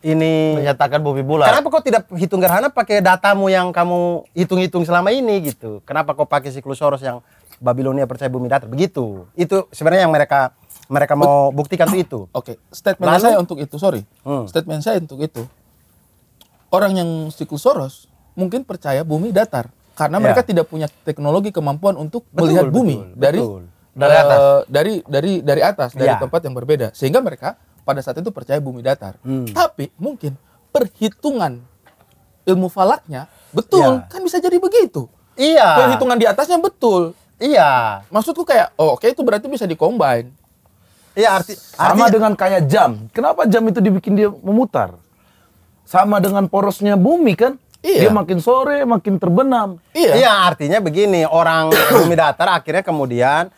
ini menyatakan bumi bulat. Kenapa kau tidak hitung gerhana pakai datamu yang kamu hitung-hitung selama ini gitu? Kenapa kau pakai siklus Soros yang Babilonia percaya bumi datar begitu? Itu sebenarnya yang mereka mereka mau buktikan tuh itu. Oke, okay. statement Lalu, saya untuk itu, sorry. Hmm. Statement saya untuk itu. Orang yang siklus Soros mungkin percaya bumi datar karena ya. mereka tidak punya teknologi kemampuan untuk betul, melihat bumi betul, dari betul. dari eh, atas. Uh, dari dari dari atas, dari ya. tempat yang berbeda. Sehingga mereka pada saat itu percaya bumi datar. Hmm. Tapi mungkin perhitungan ilmu falaknya betul, ya. kan bisa jadi begitu. Iya. Perhitungan di atasnya betul. Iya. Maksudku kayak, oh oke itu berarti bisa dikombin. Iya arti sama artinya, dengan kayak jam. Kenapa jam itu dibikin dia memutar? Sama dengan porosnya bumi kan? Iya. Dia makin sore makin terbenam. Iya. Iya artinya begini orang bumi datar akhirnya kemudian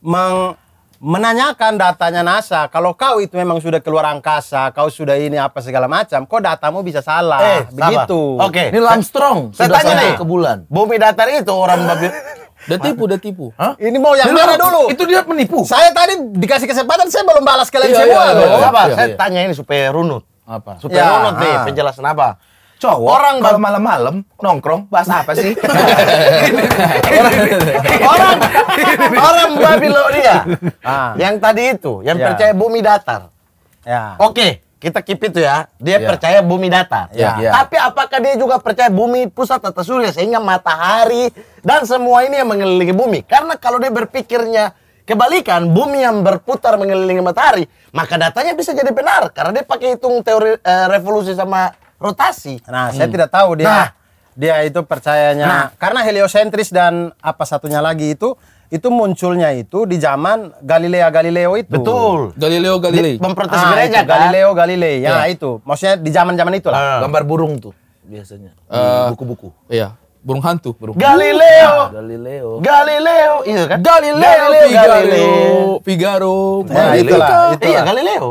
meng menanyakan datanya NASA. Kalau kau itu memang sudah keluar angkasa, kau sudah ini apa segala macam, kok datamu bisa salah. Eh, begitu. Oke. Okay. Ini Armstrong saya, tanya nih, ke bulan. Bumi datar itu orang babi Udah tipu, udah tipu. Hah? Ini mau yang mana dulu? Itu dia penipu. Saya tadi dikasih kesempatan, saya belum balas kalian iya, semua. Iya, iya, iya, iya, iya, saya tanya ini supaya runut. Apa? Supaya ya, runut nih, ah. penjelasan apa? cowok orang kalau malam-malam nongkrong bahas apa sih orang orang Babilonia ah. yang tadi itu yang ya. percaya bumi datar ya. oke kita keep itu ya dia yeah. percaya bumi datar yeah. Yeah. tapi apakah dia juga percaya bumi pusat atau surya sehingga matahari dan semua ini yang mengelilingi bumi karena kalau dia berpikirnya Kebalikan, bumi yang berputar mengelilingi matahari, maka datanya bisa jadi benar karena dia pakai hitung teori uh, revolusi sama rotasi. Nah, hmm. saya tidak tahu dia nah, dia itu percayanya nah, karena heliosentris dan apa satunya lagi itu itu munculnya itu di zaman Galileo Galileo itu. Betul. Galileo Galilei. Memprotes ah, gereja kan? Galileo Galilei. Ya, ya, itu. Maksudnya di zaman-zaman itu lah. Ah. Gambar burung tuh biasanya. Uh, buku-buku. iya. Burung hantu, burung. Galileo. Ah, Galileo. Galileo, iya kan? Galileo, Galileo Galileo, Figaro. Nah, iya. itulah, iya. itulah. Iya, Galileo.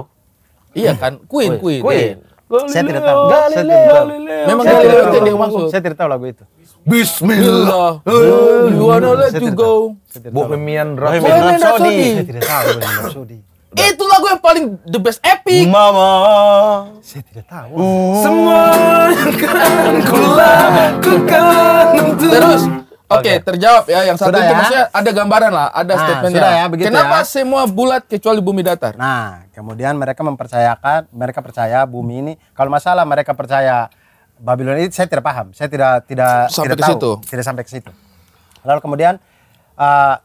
Iya kan? Queen, Queen. Queen. Queen. Iya. Galileo, saya tidak tahu. Galileo, saya tidak tahu. Galileo. Memang saya Galileo itu yang maksud. Saya tidak tahu lagu itu. Bismillah. Eh, you wanna let you go. Bohemian Rhapsody. Bohemian Rhapsody. Saya tidak tahu Bohemian Rhapsody. Itu lagu yang paling the best epic. Mama. Saya tidak tahu. Semua yang kan ku lakukan untuk Terus. Oke, okay, terjawab ya. Yang satu ya? maksudnya ada gambaran lah, ada nah, statementnya. Sudah ya, begitu Kenapa ya? semua bulat kecuali bumi datar? Nah, kemudian mereka mempercayakan, mereka percaya bumi ini. Kalau masalah mereka percaya Babylon ini saya tidak paham, saya tidak tidak sampai tidak ke tahu, situ. tidak sampai ke situ. Lalu kemudian uh,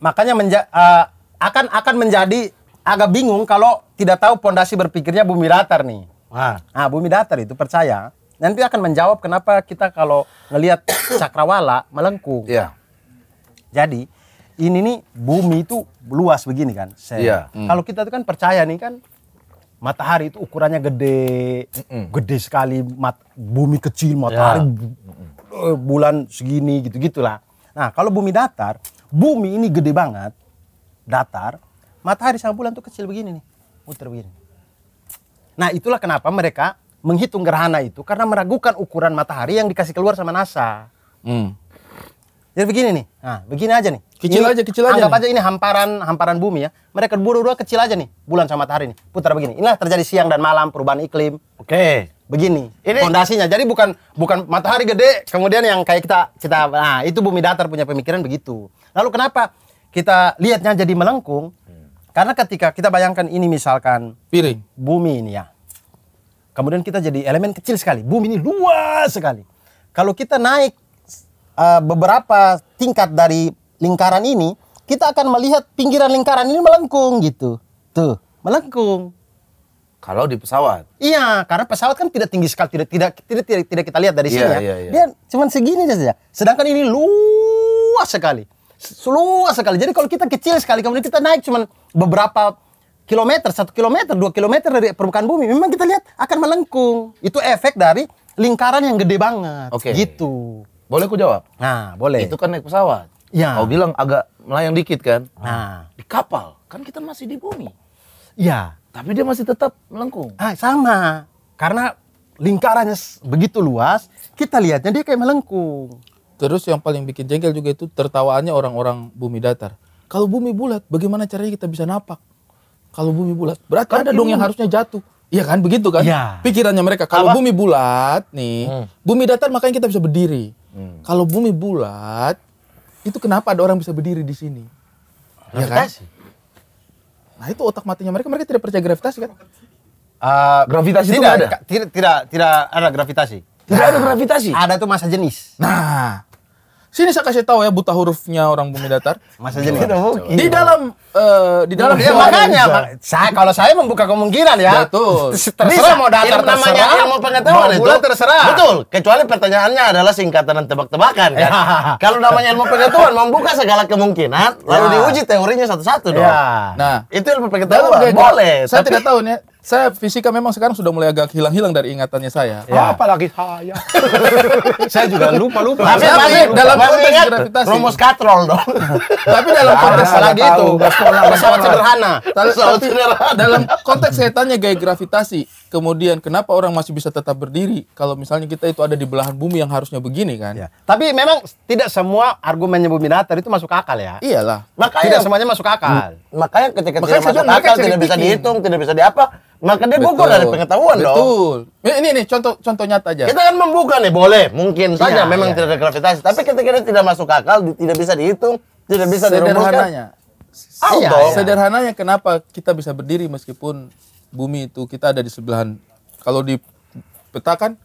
makanya menja, uh, akan akan menjadi agak bingung kalau tidak tahu pondasi berpikirnya bumi datar nih. Wah. Nah, bumi datar itu percaya nanti akan menjawab kenapa kita kalau ngelihat cakrawala melengkung. Iya. Jadi ini nih bumi itu luas begini kan. Iya. Mm. Kalau kita tuh kan percaya nih kan matahari itu ukurannya gede, Mm-mm. gede sekali, mat, bumi kecil, ya. matahari yeah. bulan segini gitu gitulah. Nah kalau bumi datar, bumi ini gede banget, datar, matahari sama bulan tuh kecil begini nih, muter begini. Nah itulah kenapa mereka menghitung gerhana itu karena meragukan ukuran matahari yang dikasih keluar sama NASA. Hmm. Jadi begini nih, nah begini aja nih. Kecil ini, aja, kecil aja. Anggap aja ini hamparan hamparan bumi ya. Mereka berburu dua kecil aja nih, bulan sama matahari nih. Putar begini. Inilah terjadi siang dan malam perubahan iklim. Oke. Okay. Begini. Ini fondasinya. Jadi bukan bukan matahari gede, kemudian yang kayak kita kita nah itu bumi datar punya pemikiran begitu. Lalu kenapa kita lihatnya jadi melengkung? Hmm. Karena ketika kita bayangkan ini misalkan piring bumi ini ya. Kemudian kita jadi elemen kecil sekali. Bumi ini luas sekali. Kalau kita naik uh, beberapa tingkat dari lingkaran ini, kita akan melihat pinggiran lingkaran ini melengkung gitu. Tuh, melengkung. Kalau di pesawat. Iya, karena pesawat kan tidak tinggi sekali, tidak tidak tidak tidak, tidak kita lihat dari yeah, sini ya. Yeah, yeah. Dia cuma segini saja. Sedangkan ini luas sekali. Luas sekali. Jadi kalau kita kecil sekali kemudian kita naik cuma beberapa kilometer, satu kilometer, dua kilometer dari permukaan bumi, memang kita lihat akan melengkung. Itu efek dari lingkaran yang gede banget. Oke. Okay. Gitu. Boleh aku jawab? Nah, boleh. Itu kan naik pesawat. Ya. Kau bilang agak melayang dikit kan? Nah. Di kapal, kan kita masih di bumi. Iya. Tapi dia masih tetap melengkung. Ah, sama. Karena lingkarannya begitu luas, kita lihatnya dia kayak melengkung. Terus yang paling bikin jengkel juga itu tertawaannya orang-orang bumi datar. Kalau bumi bulat, bagaimana caranya kita bisa napak? kalau bumi bulat. Berarti kan ada dong yang harusnya jatuh. Iya kan begitu kan? Ya. Pikirannya mereka kalau bumi bulat nih, hmm. bumi datar makanya kita bisa berdiri. Hmm. Kalau bumi bulat, itu kenapa ada orang bisa berdiri di sini? Iya kan? Nah itu otak matinya mereka, mereka tidak percaya gravitasi kan? Uh, gravitasi tidak, ada. Tidak, tidak, tidak ada gravitasi. Tidak nah, ada gravitasi. Ada tuh masa jenis. Nah, Sini saya kasih tahu ya buta hurufnya orang bumi datar. Masa jadi tidak iya. mungkin. Di dalam uh, di dalam ya, makanya saya kalau saya membuka kemungkinan ya. Betul. Terserah mau datar ilmu namanya ilmu pengetahuan mau itu. terserah. Betul. Kecuali pertanyaannya adalah singkatan dan tebak-tebakan kan. Iya. kalau namanya ilmu pengetahuan membuka segala kemungkinan lalu iya. diuji teorinya satu-satu dong. Nah, itu ilmu pengetahuan boleh. Saya tidak tahu nih saya fisika memang sekarang sudah mulai agak hilang-hilang dari ingatannya saya. Ya. Oh, apalagi saya. saya juga lupa lupa. Tapi, tapi lupa, dalam konteks gravitasi. Rumus katrol dong. tapi dalam konteks lagi itu pesawat sederhana. Pesawat sederhana. Dalam konteks saya tanya gaya gravitasi. Kemudian kenapa orang masih bisa tetap berdiri kalau misalnya kita itu ada di belahan bumi yang harusnya begini kan? Ya. Tapi memang tidak semua argumennya Bumi datar itu masuk akal ya. Iyalah. Makanya tidak semuanya masuk akal. Hmm. Makanya ketika tidak masuk akal tidak bisa dihitung, tidak bisa diapa maka kan dia gugur dari pengetahuan Betul. dong. Betul. Ini nih contoh contoh nyata aja. Kita kan membuka nih, boleh, mungkin iya, saja memang iya. tidak ada gravitasi, tapi ketika tidak masuk akal, tidak bisa dihitung, tidak bisa sederhananya. Oh iya, iya. Sederhananya kenapa kita bisa berdiri meskipun bumi itu kita ada di sebelahan. Kalau di peta kan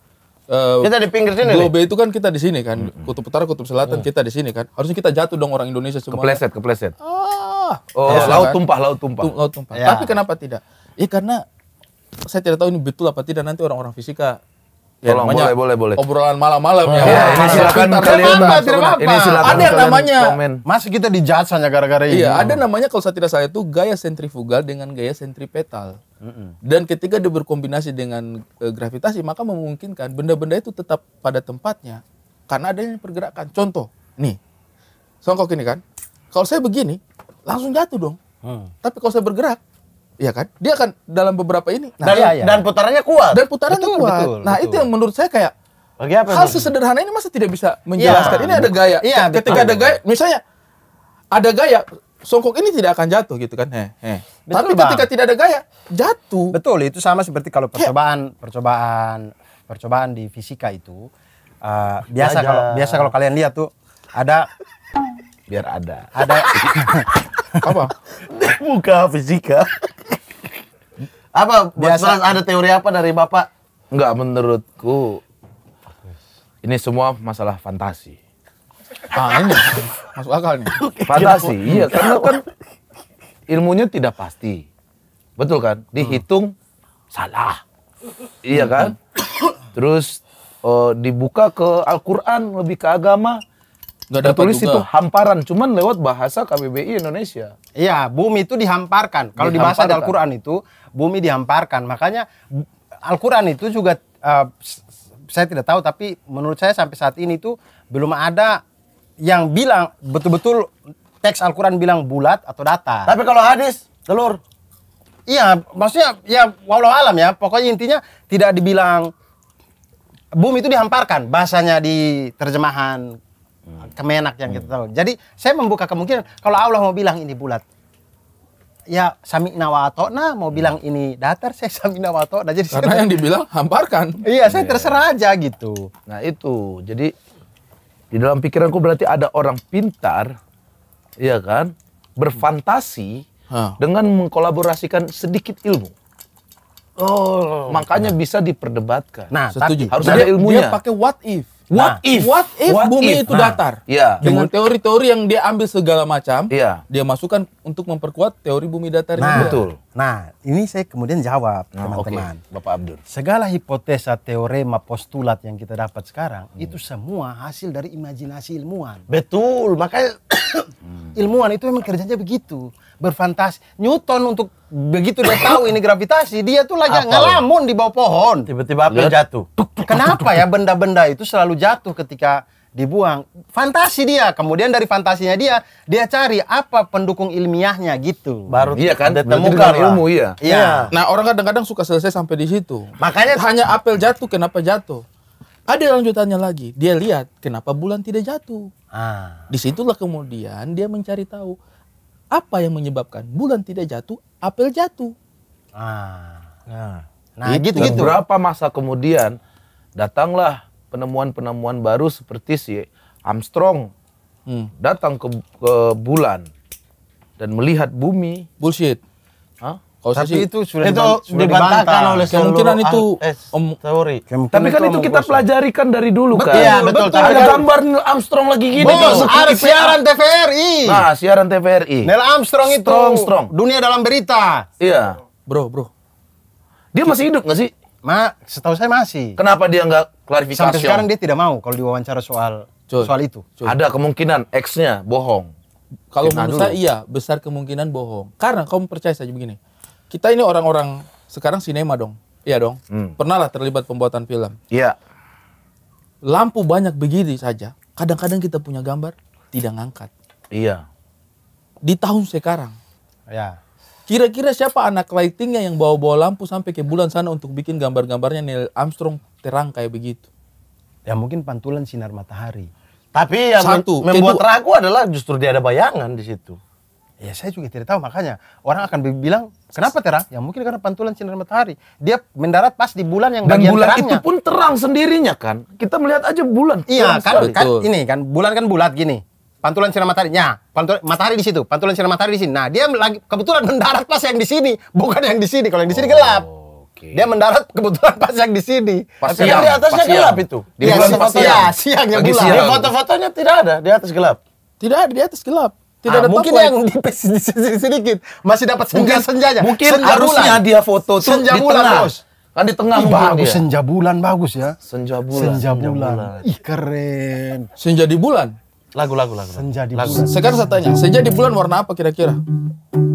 Uh, kita di pinggir sini. Globe itu kan kita di sini kan, kutub utara, kutub selatan iya. kita di sini kan. Harusnya kita jatuh dong orang Indonesia semua. Kepleset, kepleset. Ah. Oh. Oh, ya, laut kan? tumpah, laut tumpah. Tum, laut tumpah. Ya. Tapi kenapa tidak? Ya karena saya tidak tahu ini betul apa tidak nanti orang-orang fisika Ya, Tolong, namanya boleh, boleh, boleh. Obrolan malam-malam ya. ya. Ini silakan kalian Ini silakan ada namanya. Komen. Masih kita dijudge hanya gara-gara iya, ini. Iya, ada namanya kalau saya tidak salah itu gaya sentrifugal dengan gaya sentripetal. Dan ketika dia berkombinasi dengan e, gravitasi maka memungkinkan benda-benda itu tetap pada tempatnya karena adanya pergerakan. Contoh, nih. Songkok ini kan. Kalau saya begini, langsung jatuh dong. Hmm. Tapi kalau saya bergerak, Iya kan? Dia akan dalam beberapa ini. Nah, dan, iya, iya. dan putarannya kuat. Dan putarannya betul, kuat. Betul, nah, betul. itu yang menurut saya kayak Bagi apa hal sesederhana ini masih tidak bisa iya. menjelaskan. Ya, ini ada gaya. Iya. Ketika betul. ada gaya, misalnya ada gaya, songkok ini tidak akan jatuh gitu kan? Heh, heh. Betul, Tapi bang. ketika tidak ada gaya, jatuh. Betul, itu sama seperti kalau iya. percobaan, ya. percobaan, percobaan di fisika itu uh, biasa kalau biasa kalau kalian lihat tuh ada biar ada. Ada apa? Buka fisika. apa buat Biasa. ada teori apa dari Bapak? Enggak menurutku ini semua masalah fantasi. Ah, ini masuk akal nih. Fantasi, iya karena kan ilmunya tidak pasti. Betul kan? Hmm. Dihitung hmm. salah. Iya hmm. kan? Terus oh, dibuka ke Al-Qur'an lebih ke agama Nggak dapat tertulis itu hamparan, cuman lewat bahasa KBBI Indonesia. Iya, bumi itu dihamparkan. Kalau di bahasa Al-Qur'an itu bumi dihamparkan. Makanya Al-Qur'an itu juga uh, saya tidak tahu tapi menurut saya sampai saat ini itu belum ada yang bilang betul-betul teks Al-Qur'an bilang bulat atau datar. Tapi kalau hadis, telur. Iya, maksudnya ya walau alam ya. Pokoknya intinya tidak dibilang bumi itu dihamparkan bahasanya di terjemahan Hmm. kemenak yang kita hmm. tahu. Jadi saya membuka kemungkinan kalau Allah mau bilang ini bulat, ya sami nawato mau bilang hmm. ini datar saya sami nawato. Nah, jadi karena saya, yang dibilang hamparkan iya saya iya. terserah aja gitu nah itu jadi di dalam pikiranku berarti ada orang pintar iya kan berfantasi hmm. dengan mengkolaborasikan sedikit ilmu oh makanya bisa diperdebatkan nah setuju harus ada ilmunya dia pakai what if What nah, if? What if what bumi if? itu nah, datar? Iya. Dengan teori-teori yang dia ambil segala macam, yeah. dia masukkan untuk memperkuat teori bumi datar nah, itu. Betul. Nah, ini saya kemudian jawab oh, teman-teman. Oh, okay. Bapak abdul Segala hipotesa, teorema, postulat yang kita dapat sekarang hmm. itu semua hasil dari imajinasi ilmuwan. Betul, makanya ilmuwan itu memang kerjanya begitu, berfantasi. Newton untuk begitu dia tahu ini gravitasi, dia tuh lagi ngelamun di bawah pohon. Tiba-tiba apel jatuh. Kenapa ya benda-benda itu selalu jatuh ketika dibuang. Fantasi dia. Kemudian dari fantasinya dia, dia cari apa pendukung ilmiahnya gitu. Baru iya kan? Ditemukan ilmu iya. iya. Iya. Nah, orang kan kadang-kadang suka selesai sampai di situ. Makanya hanya apel jatuh kenapa jatuh. Ada lanjutannya lagi. Dia lihat kenapa bulan tidak jatuh. Ah. Disitulah kemudian dia mencari tahu apa yang menyebabkan bulan tidak jatuh, apel jatuh. Ah. Nah, nah gitu-gitu. Berapa masa kemudian datanglah penemuan-penemuan baru seperti si Armstrong hmm. datang ke, ke bulan dan melihat bumi. Bullshit. Hah? Tapi itu sudah, itu sudah dibantahkan oleh seluruh kemungkinan itu eh, om teori. Tapi kan itu, itu kita pelajari kan dari dulu betul, kan. betul. betul. Ada gambar Neil Armstrong lagi gini Bos, ada siaran TVRI. Nah, siaran TVRI. Ah, Neil Armstrong itu strong, strong. dunia dalam berita. Iya. Bro, bro. Dia masih hidup gak sih? Ma, setahu saya masih. Kenapa dia nggak klarifikasi. Sampai sekarang dia tidak mau kalau diwawancara soal Cuy. soal itu. Cuy. Ada kemungkinan X-nya bohong. Kalau menurut saya iya, besar kemungkinan bohong. Karena kamu percaya saja begini. Kita ini orang-orang sekarang sinema dong. Iya dong. Hmm. Pernahlah terlibat pembuatan film. Iya. Lampu banyak begini saja. Kadang-kadang kita punya gambar tidak ngangkat. Iya. Di tahun sekarang. Ya. Kira-kira siapa anak lightingnya yang bawa-bawa lampu sampai ke bulan sana untuk bikin gambar-gambarnya Neil Armstrong terang kayak begitu. Ya mungkin pantulan sinar matahari. Tapi yang Satu, membuat kedua, ragu adalah justru dia ada bayangan di situ. Ya saya juga tidak tahu makanya orang akan bilang kenapa terang? Ya mungkin karena pantulan sinar matahari. Dia mendarat pas di bulan yang Dan bulan terangnya. itu pun terang sendirinya kan. Kita melihat aja bulan. Iya kan, kan ini kan bulan kan bulat gini. Pantulan sinar matahari. Ya, pantulan matahari di situ, pantulan sinar matahari di sini. Nah, dia lagi kebetulan mendarat pas yang di sini, bukan yang di sini. Kalau yang di sini oh. gelap. Okay. Dia mendarat kebetulan pas yang di sini. Pas Tapi siang, di atasnya pas gelap siang. itu. Di ya, bulan pas iya, siang. Ya, siangnya Lagi bulan. Siang. foto-fotonya tidak ada di atas gelap. Tidak ada di atas gelap. Tidak ah, ada mungkin yang di, sini sedikit masih dapat senja-senjanya. Mungkin, senja harusnya bulan. dia foto tuh senja di bulan, tengah. Bos. Kan di tengah Ih, bagus dia. senja bulan bagus ya. Senja bulan. Senja bulan. Ih keren. Senja di bulan. Lagu lagu lagu. Senja di lagu. bulan. Sekarang saya tanya, senja di bulan warna apa kira-kira?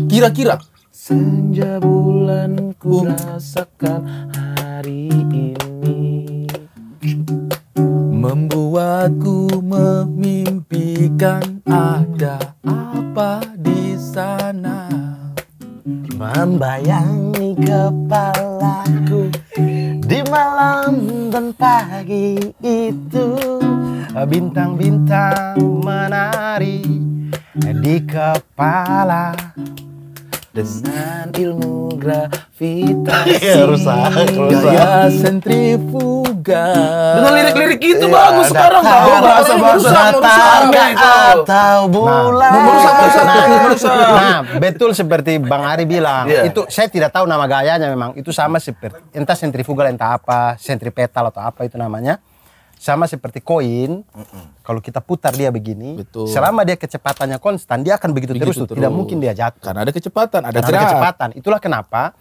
Kira-kira. Senja bulan ku oh. rasakan hari ini Membuatku memimpikan ada apa di sana Membayangi kepalaku di malam dan pagi itu Bintang-bintang menari di kepala dengan ilmu iya, gravitasi ya, rusak, rusak. gaya sentrifuga dengan lirik-lirik itu ya, bagus sekarang tahu bahasa bahasa tangga atau bulan nah, merusak, merusak, merusak. nah betul seperti Bang Ari bilang yeah. itu saya tidak tahu nama gayanya memang itu sama seperti entah sentrifugal entah apa sentripetal atau apa itu namanya sama seperti koin, mm kalau kita putar dia begini, Betul. selama dia kecepatannya konstan, dia akan begitu, begitu terus, terus. Tidak mungkin dia jatuh. Karena ada kecepatan, ada ada kecepatan. Itulah kenapa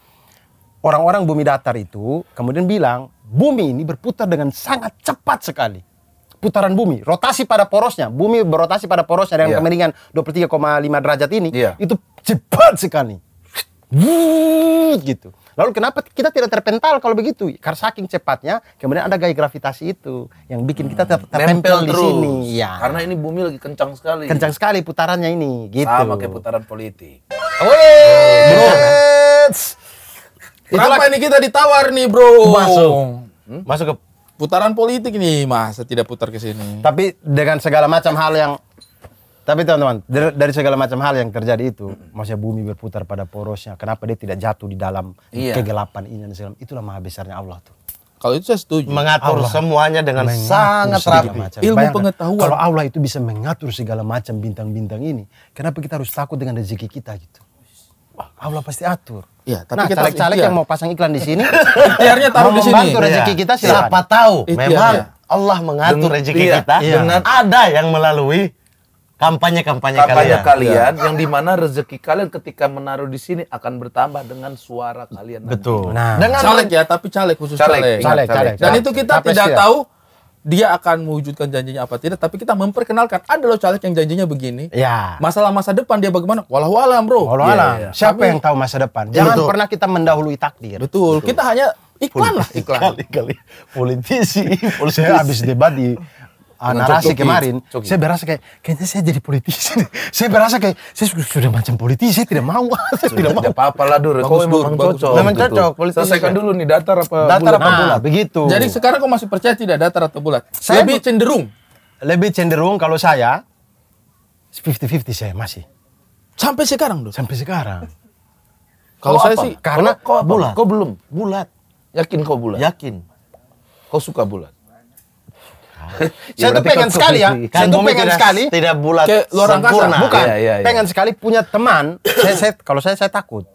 orang-orang bumi datar itu kemudian bilang bumi ini berputar dengan sangat cepat sekali putaran bumi, rotasi pada porosnya, bumi berotasi pada porosnya dengan yeah. kemiringan 23,5 derajat ini, yeah. itu cepat sekali. Wuuut gitu. Lalu kenapa kita tidak terpental kalau begitu? Karena saking cepatnya, kemudian ada gaya gravitasi itu yang bikin kita ter hmm, terpental di terus. sini. Ya. Karena ini bumi lagi kencang sekali. Kencang sekali putarannya ini, gitu. Sama kayak putaran politik. Wits. Kenapa ini kita ditawar nih, Bro? Masuk. Hmm? Masuk ke putaran politik nih, mas, tidak putar ke sini. Tapi dengan segala macam hal yang tapi teman-teman, dari segala macam hal yang terjadi itu, maksudnya bumi berputar pada porosnya, kenapa dia tidak jatuh di dalam iya. kegelapan ini dan segala itulah maha besarnya Allah tuh. Kalau itu saya setuju. Mengatur Allah semuanya dengan mengatur sangat rapi. Ilmu Bayangkan, pengetahuan. Kalau Allah itu bisa mengatur segala macam bintang-bintang ini, kenapa kita harus takut dengan rezeki kita gitu? Allah pasti atur. Iya, tapi nah, kita caleg-caleg yang mau pasang iklan di sini, akhirnya taruh di sini. Membantu rezeki iya. kita Siapa tahu, memang iya. Allah mengatur rezeki iya, kita. Iya. Ada yang melalui kampanye kampanye kampanye kalian, kalian ya. yang dimana rezeki kalian ketika menaruh di sini akan bertambah dengan suara kalian betul nanti. nah dengan caleg ya tapi caleg khusus caleg caleg, caleg, iya, caleg. caleg. dan itu kita Capes tidak ya. tahu dia akan mewujudkan janjinya apa tidak tapi kita memperkenalkan ada loh caleg yang janjinya begini ya masalah masa depan dia bagaimana walau alam bro walau iya. alam ya, ya. siapa tapi, yang tahu masa depan jangan betul. pernah kita mendahului takdir betul, betul. kita hanya iklan lah iklan kali kali politisi Saya habis debat di uh, narasi Coki. kemarin, Coki. saya berasa kayak kayaknya saya jadi politisi. saya berasa kayak saya sudah, sudah macam politisi, saya tidak mau. saya tidak mau. Tidak apa-apa lah Dur, kau memang cocok. Memang cocok politisi. Selesaikan dulu nih datar apa datar bulat. apa bulat. begitu. Jadi sekarang kau masih percaya tidak datar atau bulat? Saya lebih cenderung. Lebih cenderung kalau saya 50-50 saya masih. Sampai sekarang, Dur. Sampai sekarang. kalau saya sih karena kau bulat. Kau belum bulat. Yakin kau bulat? Yakin. Kau suka bulat? Ya, ya. saya tuh pengen sekali ya. Kan saya tuh pengen sekali. Tidak bulat ke luar angkasa. Bukan. Ya, ya, ya. Pengen sekali punya teman. saya, saya kalau saya saya takut.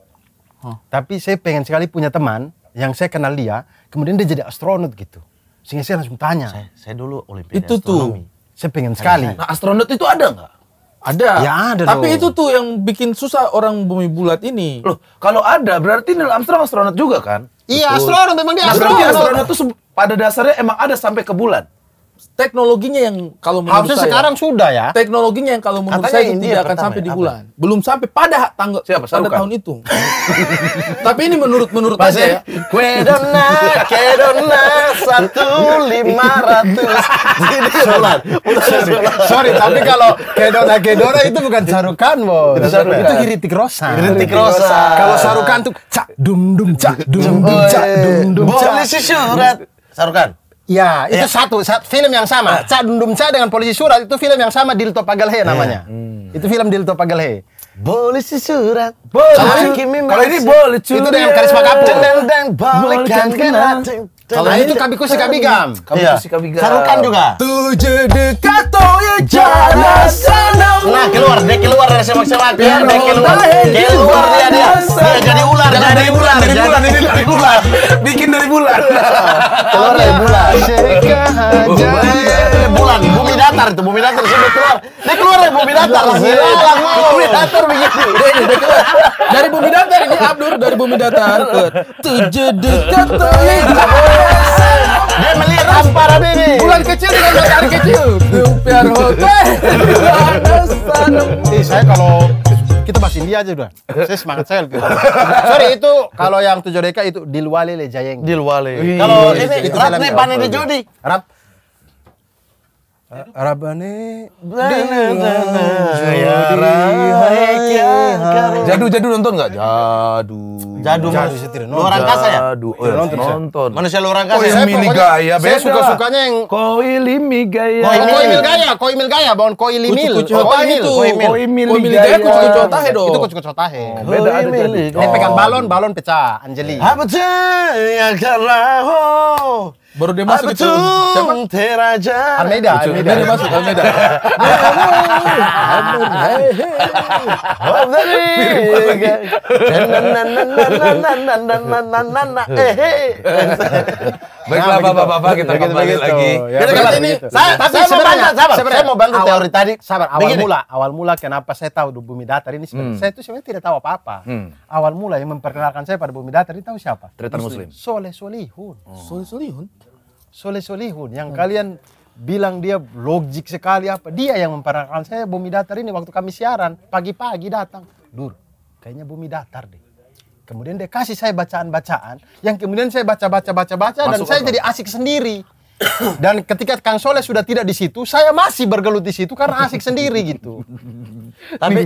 Huh. Oh. Tapi saya pengen sekali punya teman yang saya kenal dia, kemudian dia jadi astronot gitu. Sehingga saya langsung tanya. Saya, saya dulu olimpiade Itu astronomi. tuh. Saya pengen sekali. Nah, astronot itu ada nggak? Ada. Ya ada Tapi dong. itu tuh yang bikin susah orang bumi bulat ini. Loh, kalau ada berarti Neil Armstrong astronot juga kan? Iya, astronot memang dia nah, astronot. Astronot itu pada dasarnya emang ada sampai ke bulan teknologinya yang kalau menurut Harusnya saya sekarang sudah ya. Teknologinya yang kalau menurut Katanya saya India tidak ya akan sampai ya? di bulan. Apa? Belum sampai pada tanggal Siapa, pada Sarukan? tahun itu. Tapi ini menurut menurut saya. Kwedona, Kedona satu lima ratus. Sholat. Sorry, tapi kalau Kedona Kedona itu bukan Sarukan, bos. Itu, ya? itu Hiritik Rosa. Hiritik Rosa. Kalau Sarukan tuh cak dum dum cak dum dum cak dum dum cak. Boleh surat. Sarukan. Ya, itu ya. satu film yang sama. Ah. Ya. Cak Dundum Cak dengan Polisi Surat itu film yang sama Dilto Pagalhe namanya. Ya. Hmm. Itu film Dilto Pagalhe. Polisi Surat. Boleh. Kalau ini boleh Itu dengan Karisma kapur. Dan dan balikan kalau nah, itu gam. Kami iya. kusi kami gam. Sarukan juga. Tujuh dekat ya jalan sana. Nah, keluar, dia keluar dari semak semak. Dia dia keluar, keluar dia dia. jadi ular, jadi ular, jadi ular, jadi dari Bikin dari bulan. Keluar dari bulan. Bulan, bumi datar itu bumi datar sudah keluar. Dia keluar dari bumi datar. Gila, bumi datar begitu. dari bumi datar ini Abdur dari bumi datar ke tujuh dekat Dia melihat hamparan ini. Bulan kecil dengan matahari kecil. Biar hotel. Saya kalau kita bahas India aja udah. Saya semangat saya lebih. Sorry itu kalau yang tujuh deka itu Dilwale Lejayeng. Dilwale. Kalau iya, ini iya, iya. Ratne di Jodi. Rap Eh, Rabane nah, nah, nah, Jadu jadu nonton nggak? Jadu. Jadu Mas Orang angkasa ya? Jadu. Oh, nonton. nonton. Manusia luar angkasa. Koi ya? mil gaya. Saya suka sukanya yang Koi limi gaya. Koi mil gaya. Koi mil gaya. Bangun koi limil. Koi mil. Koi mil. Koi mil gaya. Kucu kucu tahe do. Itu kucu kucu tahe. Beda ada tadi. Ini pegang oh. balon, balon pecah. Anjeli. Apa sih? Ya karaho baru dia masuk itu siapa Teraja Almeida Almeida dia masuk Almeida Baiklah bapak-bapak nah, kita kembali lagi. Ya, Tapi sebenarnya saya mau bantu teori tadi. Sabar. Awal mula, awal mula kenapa saya tahu di Bumi Datar ini sebenarnya hmm. saya itu sebenarnya tidak tahu apa-apa. Hmm. Awal mula yang memperkenalkan saya pada Bumi Datar ini tahu siapa? Tretan Muslim. Soleh Solihun. Oh. Soleh Solihun soleh-solehun yang hmm. kalian bilang dia logik sekali apa dia yang memperkenalkan saya Bumi Datar ini waktu kami siaran pagi-pagi datang Dur kayaknya Bumi Datar deh kemudian dia kasih saya bacaan-bacaan yang kemudian saya baca-baca baca-baca dan saya jadi asik sendiri dan ketika Kang Soleh sudah tidak di situ, saya masih bergelut di situ karena asik sendiri gitu. Tapi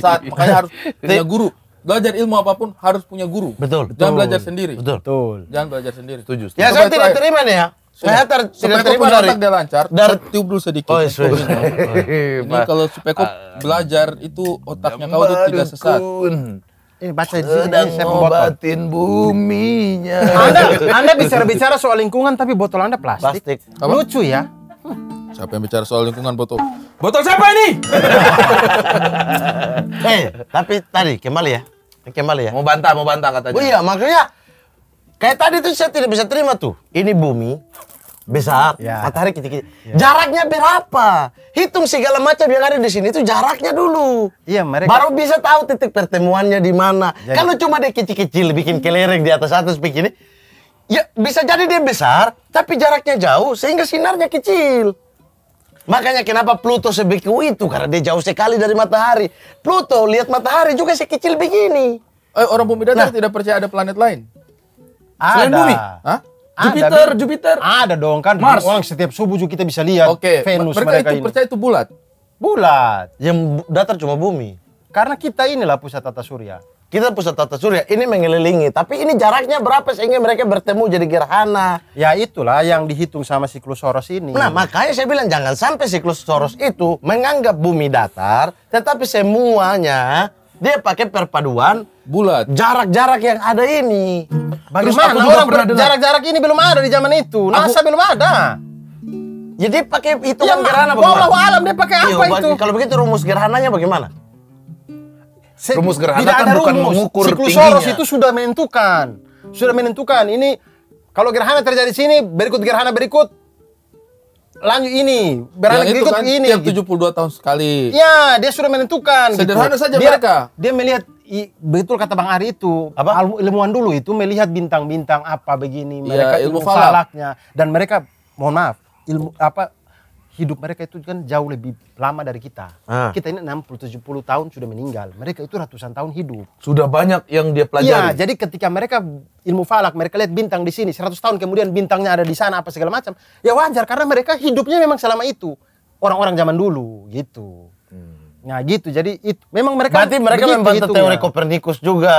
saat tai. makanya harus punya guru belajar ilmu apapun harus punya guru. Betul. Jangan Betul. belajar sendiri. Betul. Betul. Jangan belajar sendiri. Setuju. Ya saya tidak terima nih ya. Saya ter tidak terima dari dia lancar. Dari tiup dulu sedikit. Oh, iya. Oh, iya. Ini iya, kalau supaya kau ah. belajar itu otaknya kau itu tidak sesat. Ini baca di sini. Saya ngobatin buminya. Anda, anda bisa bicara soal lingkungan tapi botol Anda plastik. plastik. Lucu ya. Siapa yang bicara soal lingkungan botol? Botol siapa ini? Hei, eh, tapi tadi kembali ya kembali ya? Mau bantah, mau bantah katanya. Oh iya, makanya kayak tadi tuh saya tidak bisa terima tuh. Ini bumi, besar, ya. matahari kecil Ya. Jaraknya berapa? Hitung segala macam yang ada di sini itu jaraknya dulu. Iya, mereka baru bisa tahu titik pertemuannya di mana. Jadi... Kalau cuma dia kecil-kecil bikin kelereng di atas atas begini, ya bisa jadi dia besar, tapi jaraknya jauh sehingga sinarnya kecil. Makanya kenapa Pluto sebegitu itu karena dia jauh sekali dari matahari. Pluto lihat matahari juga sekecil begini. Eh, orang bumi datar nah, tidak percaya ada planet lain. Ada. Selain bumi? Hah? Jupiter, ada, Jupiter. Ada dong kan. Mars. Orang setiap subuh juga kita bisa lihat Oke, okay. Venus mereka, mereka itu ini. percaya itu bulat. Bulat. Yang datar cuma bumi. Karena kita inilah pusat tata surya kita pusat tata surya ini mengelilingi tapi ini jaraknya berapa sehingga mereka bertemu jadi gerhana ya itulah yang dihitung sama siklus Soros ini nah makanya saya bilang jangan sampai siklus Soros itu menganggap bumi datar tetapi semuanya dia pakai perpaduan bulat jarak-jarak yang ada ini bagaimana orang jarak-jarak ini belum ada di zaman itu NASA aku, belum ada jadi ya, pakai itu ya, gerhana bagaimana? Wallahu alam dia pakai iya, apa Yo, itu? Kalau begitu rumus gerhananya bagaimana? Se rumus gerhana tidak kan ada bukan rumus. mengukur Siklus tingginya. Soros itu sudah menentukan. Sudah menentukan ini kalau gerhana terjadi sini, berikut gerhana berikut lanjut ini, gerhana ya, berikut kan, ini. Tiap 72 tahun sekali. Ya, dia sudah menentukan. Gitu. Sederhana gitu. saja dia, mereka. Dia melihat i, betul kata Bang Ari itu apa? ilmuwan dulu itu melihat bintang-bintang apa begini ya, mereka ya, ilmu falaknya dan mereka mohon maaf ilmu apa hidup mereka itu kan jauh lebih lama dari kita. Ah. Kita ini 60 70 tahun sudah meninggal. Mereka itu ratusan tahun hidup. Sudah banyak yang dia pelajari. Iya, jadi ketika mereka ilmu falak, mereka lihat bintang di sini 100 tahun kemudian bintangnya ada di sana apa segala macam. Ya wajar karena mereka hidupnya memang selama itu. Orang-orang zaman dulu gitu. Hmm. Nah, gitu. Jadi itu memang mereka Berarti mereka membantah gitu. teori Kopernikus juga.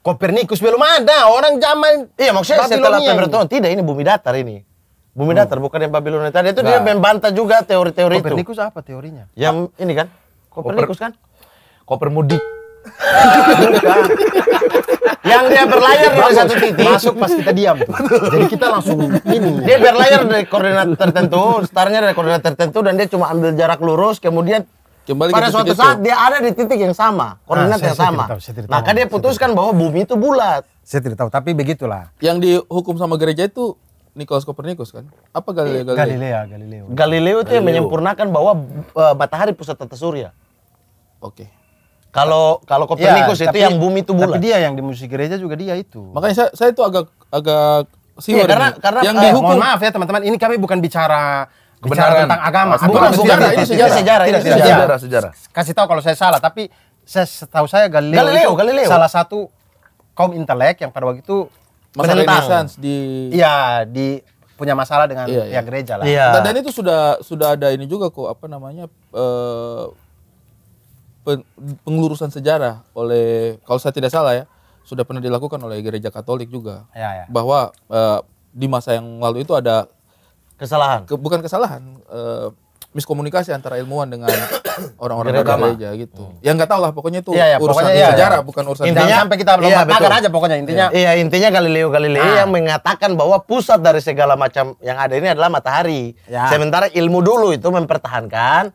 Kopernikus belum ada. Orang zaman Iya, maksudnya setelah tahun oh, tidak ini bumi datar ini Bumi datar oh. hmm. bukan yang Babylon Tadi itu nah. dia membantah juga teori-teori itu. Kopernikus apa teorinya? Yang ah. ini kan? Kopernikus Koper, kan? Kopermudi. yang dia berlayar dari satu titik masuk pas kita diam tuh. Jadi kita langsung ini. Dia berlayar dari koordinat tertentu, startnya dari koordinat tertentu dan dia cuma ambil jarak lurus kemudian Kembali pada suatu suatu itu. saat dia ada di titik yang sama, ah, koordinat nah, yang saya sama. Tahu, saya Maka nah, kan dia putuskan bahwa bumi itu bulat. Saya tidak tahu, tapi begitulah. Yang dihukum sama gereja itu Nicholas Copernicus kan? Apa Galileo eh, Galileo Galilea, Galileo. Galileo itu yang menyempurnakan bahwa uh, matahari pusat tata surya. Oke. Okay. Kalau kalau Copernicus ya, itu tapi, yang bumi itu bulat. Tapi dia yang di musik gereja juga dia itu. Makanya saya saya itu agak agak sih. Eh, ya, karena ini. karena yang eh, dihukum. Mohon maaf ya teman-teman, ini kami bukan bicara kebenaran bicara tentang agama. bukan, bukan, sejarah, ini sejarah. sejarah. sejarah. sejarah. sejarah, sejarah. Kasih tahu kalau saya salah, tapi saya setahu saya Galileo, Galileo, Galileo. salah satu kaum intelek yang pada waktu itu masalah Renaissance di Iya, di punya masalah dengan iya, iya. ya gereja lah. Iya. Dan itu sudah sudah ada ini juga kok apa namanya eh, pengurusan pengelurusan sejarah oleh kalau saya tidak salah ya sudah pernah dilakukan oleh gereja Katolik juga. Iya, iya. Bahwa eh, di masa yang lalu itu ada kesalahan. Ke, bukan kesalahan, eh, miskomunikasi antara ilmuwan dengan orang-orang agama gereja gitu. Hmm. Ya enggak tahu lah pokoknya itu ya, ya, urusan pokoknya, iya. sejarah ya. bukan urusan intinya sampai kita belum ya, makan aja pokoknya intinya. Iya, ya, intinya Galileo Galilei nah. yang mengatakan bahwa pusat dari segala macam yang ada ini adalah matahari. Ya. Sementara ilmu dulu itu mempertahankan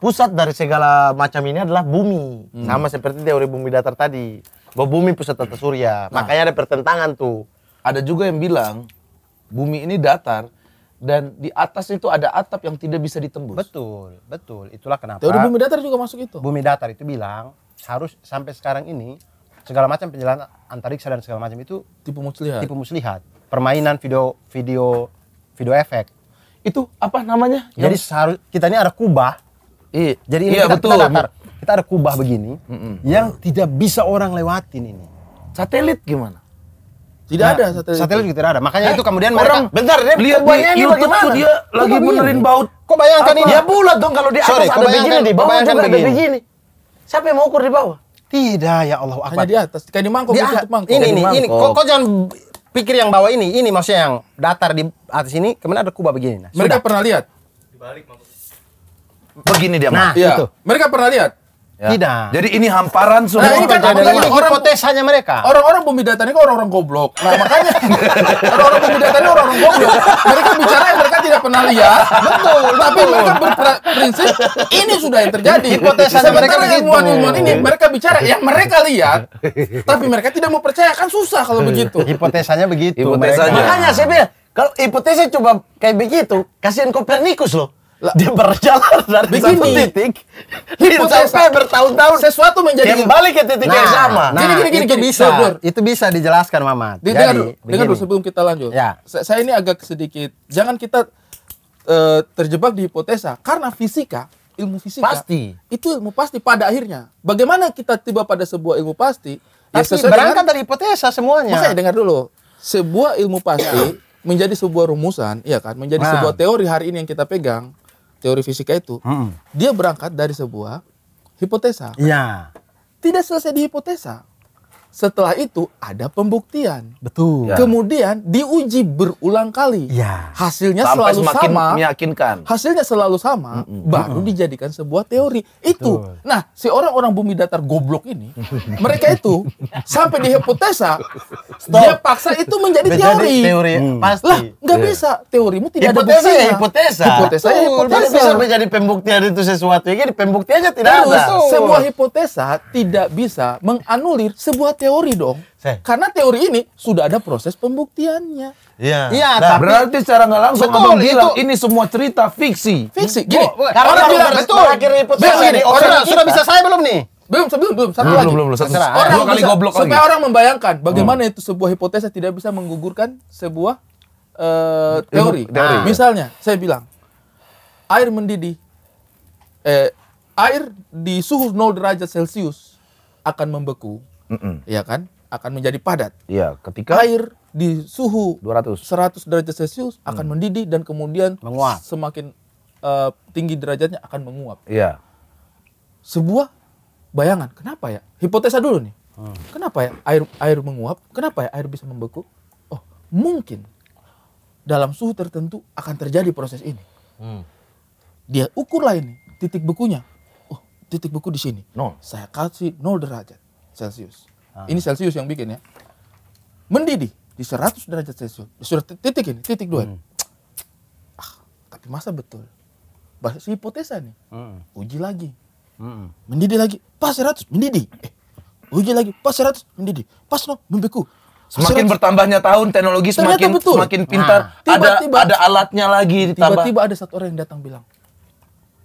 pusat dari segala macam ini adalah bumi. Hmm. Sama seperti teori bumi datar tadi. Bahwa bumi pusat tata surya. Nah. Makanya ada pertentangan tuh. Ada juga yang bilang bumi ini datar dan di atas itu ada atap yang tidak bisa ditembus. Betul, betul. Itulah kenapa. Teori Bumi Datar juga masuk itu. Bumi Datar itu bilang harus sampai sekarang ini segala macam penjelasan antariksa dan segala macam itu tipu muslihat. Tipu muslihat. Permainan video video video efek. Itu apa namanya? Jadi yang... seharus kita ini ada kubah. Iya. Jadi ini iya, kita, betul. kita Kita ada kubah begini mm -mm. yang tidak bisa orang lewatin ini. Satelit gimana? Tidak nah, ada satelit. Satelit juga tidak ada. Makanya eh, itu kemudian orang mereka, bentar dia lihat di YouTube tuh dia lagi benerin baut. Kok bayangkan apa? ini? Ya bulat dong kalau di atas Sorry, ada begini di bawah juga begini. ada begini. Siapa yang mau ukur di bawah? Tidak ya Allah Akbar. Hanya di atas, kayak di mangkok, di tutup mangkok. Ini ini, ini. Kok, kok jangan pikir yang bawah ini, ini maksudnya yang datar di atas ini, kemudian ada kubah begini. Nah, mereka pernah lihat? Dibalik maksudnya. Begini dia, nah, iya. itu. Mereka pernah lihat? Ya. Tidak. Jadi ini hamparan nah, semua. Nah, ini kan orang, orang hipotesanya mereka. Orang-orang pemidatan ini kan orang-orang goblok. Nah, makanya orang-orang pemidatan ini orang-orang goblok. Mereka bicara yang mereka tidak pernah lihat. Betul. Tapi betul. mereka berprinsip ini sudah yang terjadi. Hipotesanya mereka yang ilmuwan-ilmuwan ini mereka bicara yang mereka lihat, tapi mereka tidak mau percaya kan susah kalau begitu. Hipotesanya begitu. Hipotesanya. Makanya saya bilang kalau hipotesnya coba kayak begitu, kasihan Kopernikus loh dia berjalan dari Begini, satu titik sampai bertahun-tahun sesuatu menjadi kembali ke titik nah, yang sama. Nah, gini, gini, gini, itu gini. bisa, Bro. Itu bisa dijelaskan, Mamat. Di, Jadi, dengar, dengar dulu sebelum kita lanjut. Ya. Saya, saya ini agak sedikit jangan kita uh, terjebak di hipotesa karena fisika ilmu fisika pasti itu ilmu pasti pada akhirnya bagaimana kita tiba pada sebuah ilmu pasti ya tapi ya berangkat dari hipotesa semuanya saya dengar dulu sebuah ilmu pasti menjadi sebuah rumusan ya kan menjadi nah. sebuah teori hari ini yang kita pegang teori fisika itu, hmm. dia berangkat dari sebuah hipotesa. Iya. Tidak selesai di hipotesa, setelah itu ada pembuktian. Betul. Ya. Kemudian diuji berulang kali. Ya. Hasilnya Sampai selalu semakin sama. meyakinkan. Hasilnya selalu sama, mm -mm. baru mm -mm. dijadikan sebuah teori. Itu. Nah, si orang-orang bumi datar goblok ini, mereka itu sampai di hipotesa, dia paksa itu menjadi teori. Teori hmm. pasti. Lah, nggak yeah. bisa. Teorimu tidak hipotesa ada ya, buktinya. hipotesa. Hipotesa ya, hipotesa. bisa menjadi pembuktian itu sesuatu. Jadi pembuktiannya tidak Terus, ada. Sebuah hipotesa tidak bisa menganulir sebuah teori dong. Seh. Karena teori ini sudah ada proses pembuktiannya. Iya. Iya, nah, tapi berarti secara nggak langsung betul, abang bilang itu, ini semua cerita fiksi. Fiksi. Gini, oh, karena orang bilang betul. Berakhir ribut gini, orang kan? sudah bisa iya. saya belum nih? belum sebelum belum satu belum, lagi belum, belum, belum. orang dua kali bisa, goblok supaya lagi. orang membayangkan bagaimana hmm. itu sebuah hipotesa tidak bisa menggugurkan sebuah uh, teori. teori nah. misalnya saya bilang air mendidih eh, air di suhu 0 derajat celcius akan membeku Mm-mm. ya kan? Akan menjadi padat. Iya, ketika air di suhu 200 100 derajat Celcius akan mm. mendidih dan kemudian menguap. Semakin uh, tinggi derajatnya akan menguap. Iya. Sebuah bayangan. Kenapa ya? Hipotesa dulu nih. Hmm. Kenapa ya air air menguap? Kenapa ya air bisa membeku? Oh, mungkin dalam suhu tertentu akan terjadi proses ini. Hmm. Dia ukurlah ini titik bekunya. Oh, titik beku di sini. Nol. Saya kasih nol derajat. Celcius. Ah. Ini Celcius yang bikin ya. Mendidih di 100 derajat Celcius. Sudah titik ini, titik dua. Hmm. Ah, tapi masa betul? Bahas hipotesa nih. Hmm. Uji lagi. Hmm. Mendidih lagi. Pas 100, mendidih. Eh, uji lagi. Pas 100, mendidih. Pas no, membeku. Semakin bertambahnya tahun teknologi semakin betul. semakin pintar. Nah. Tiba, ada tiba, ada alatnya lagi Tiba-tiba ada satu orang yang datang bilang,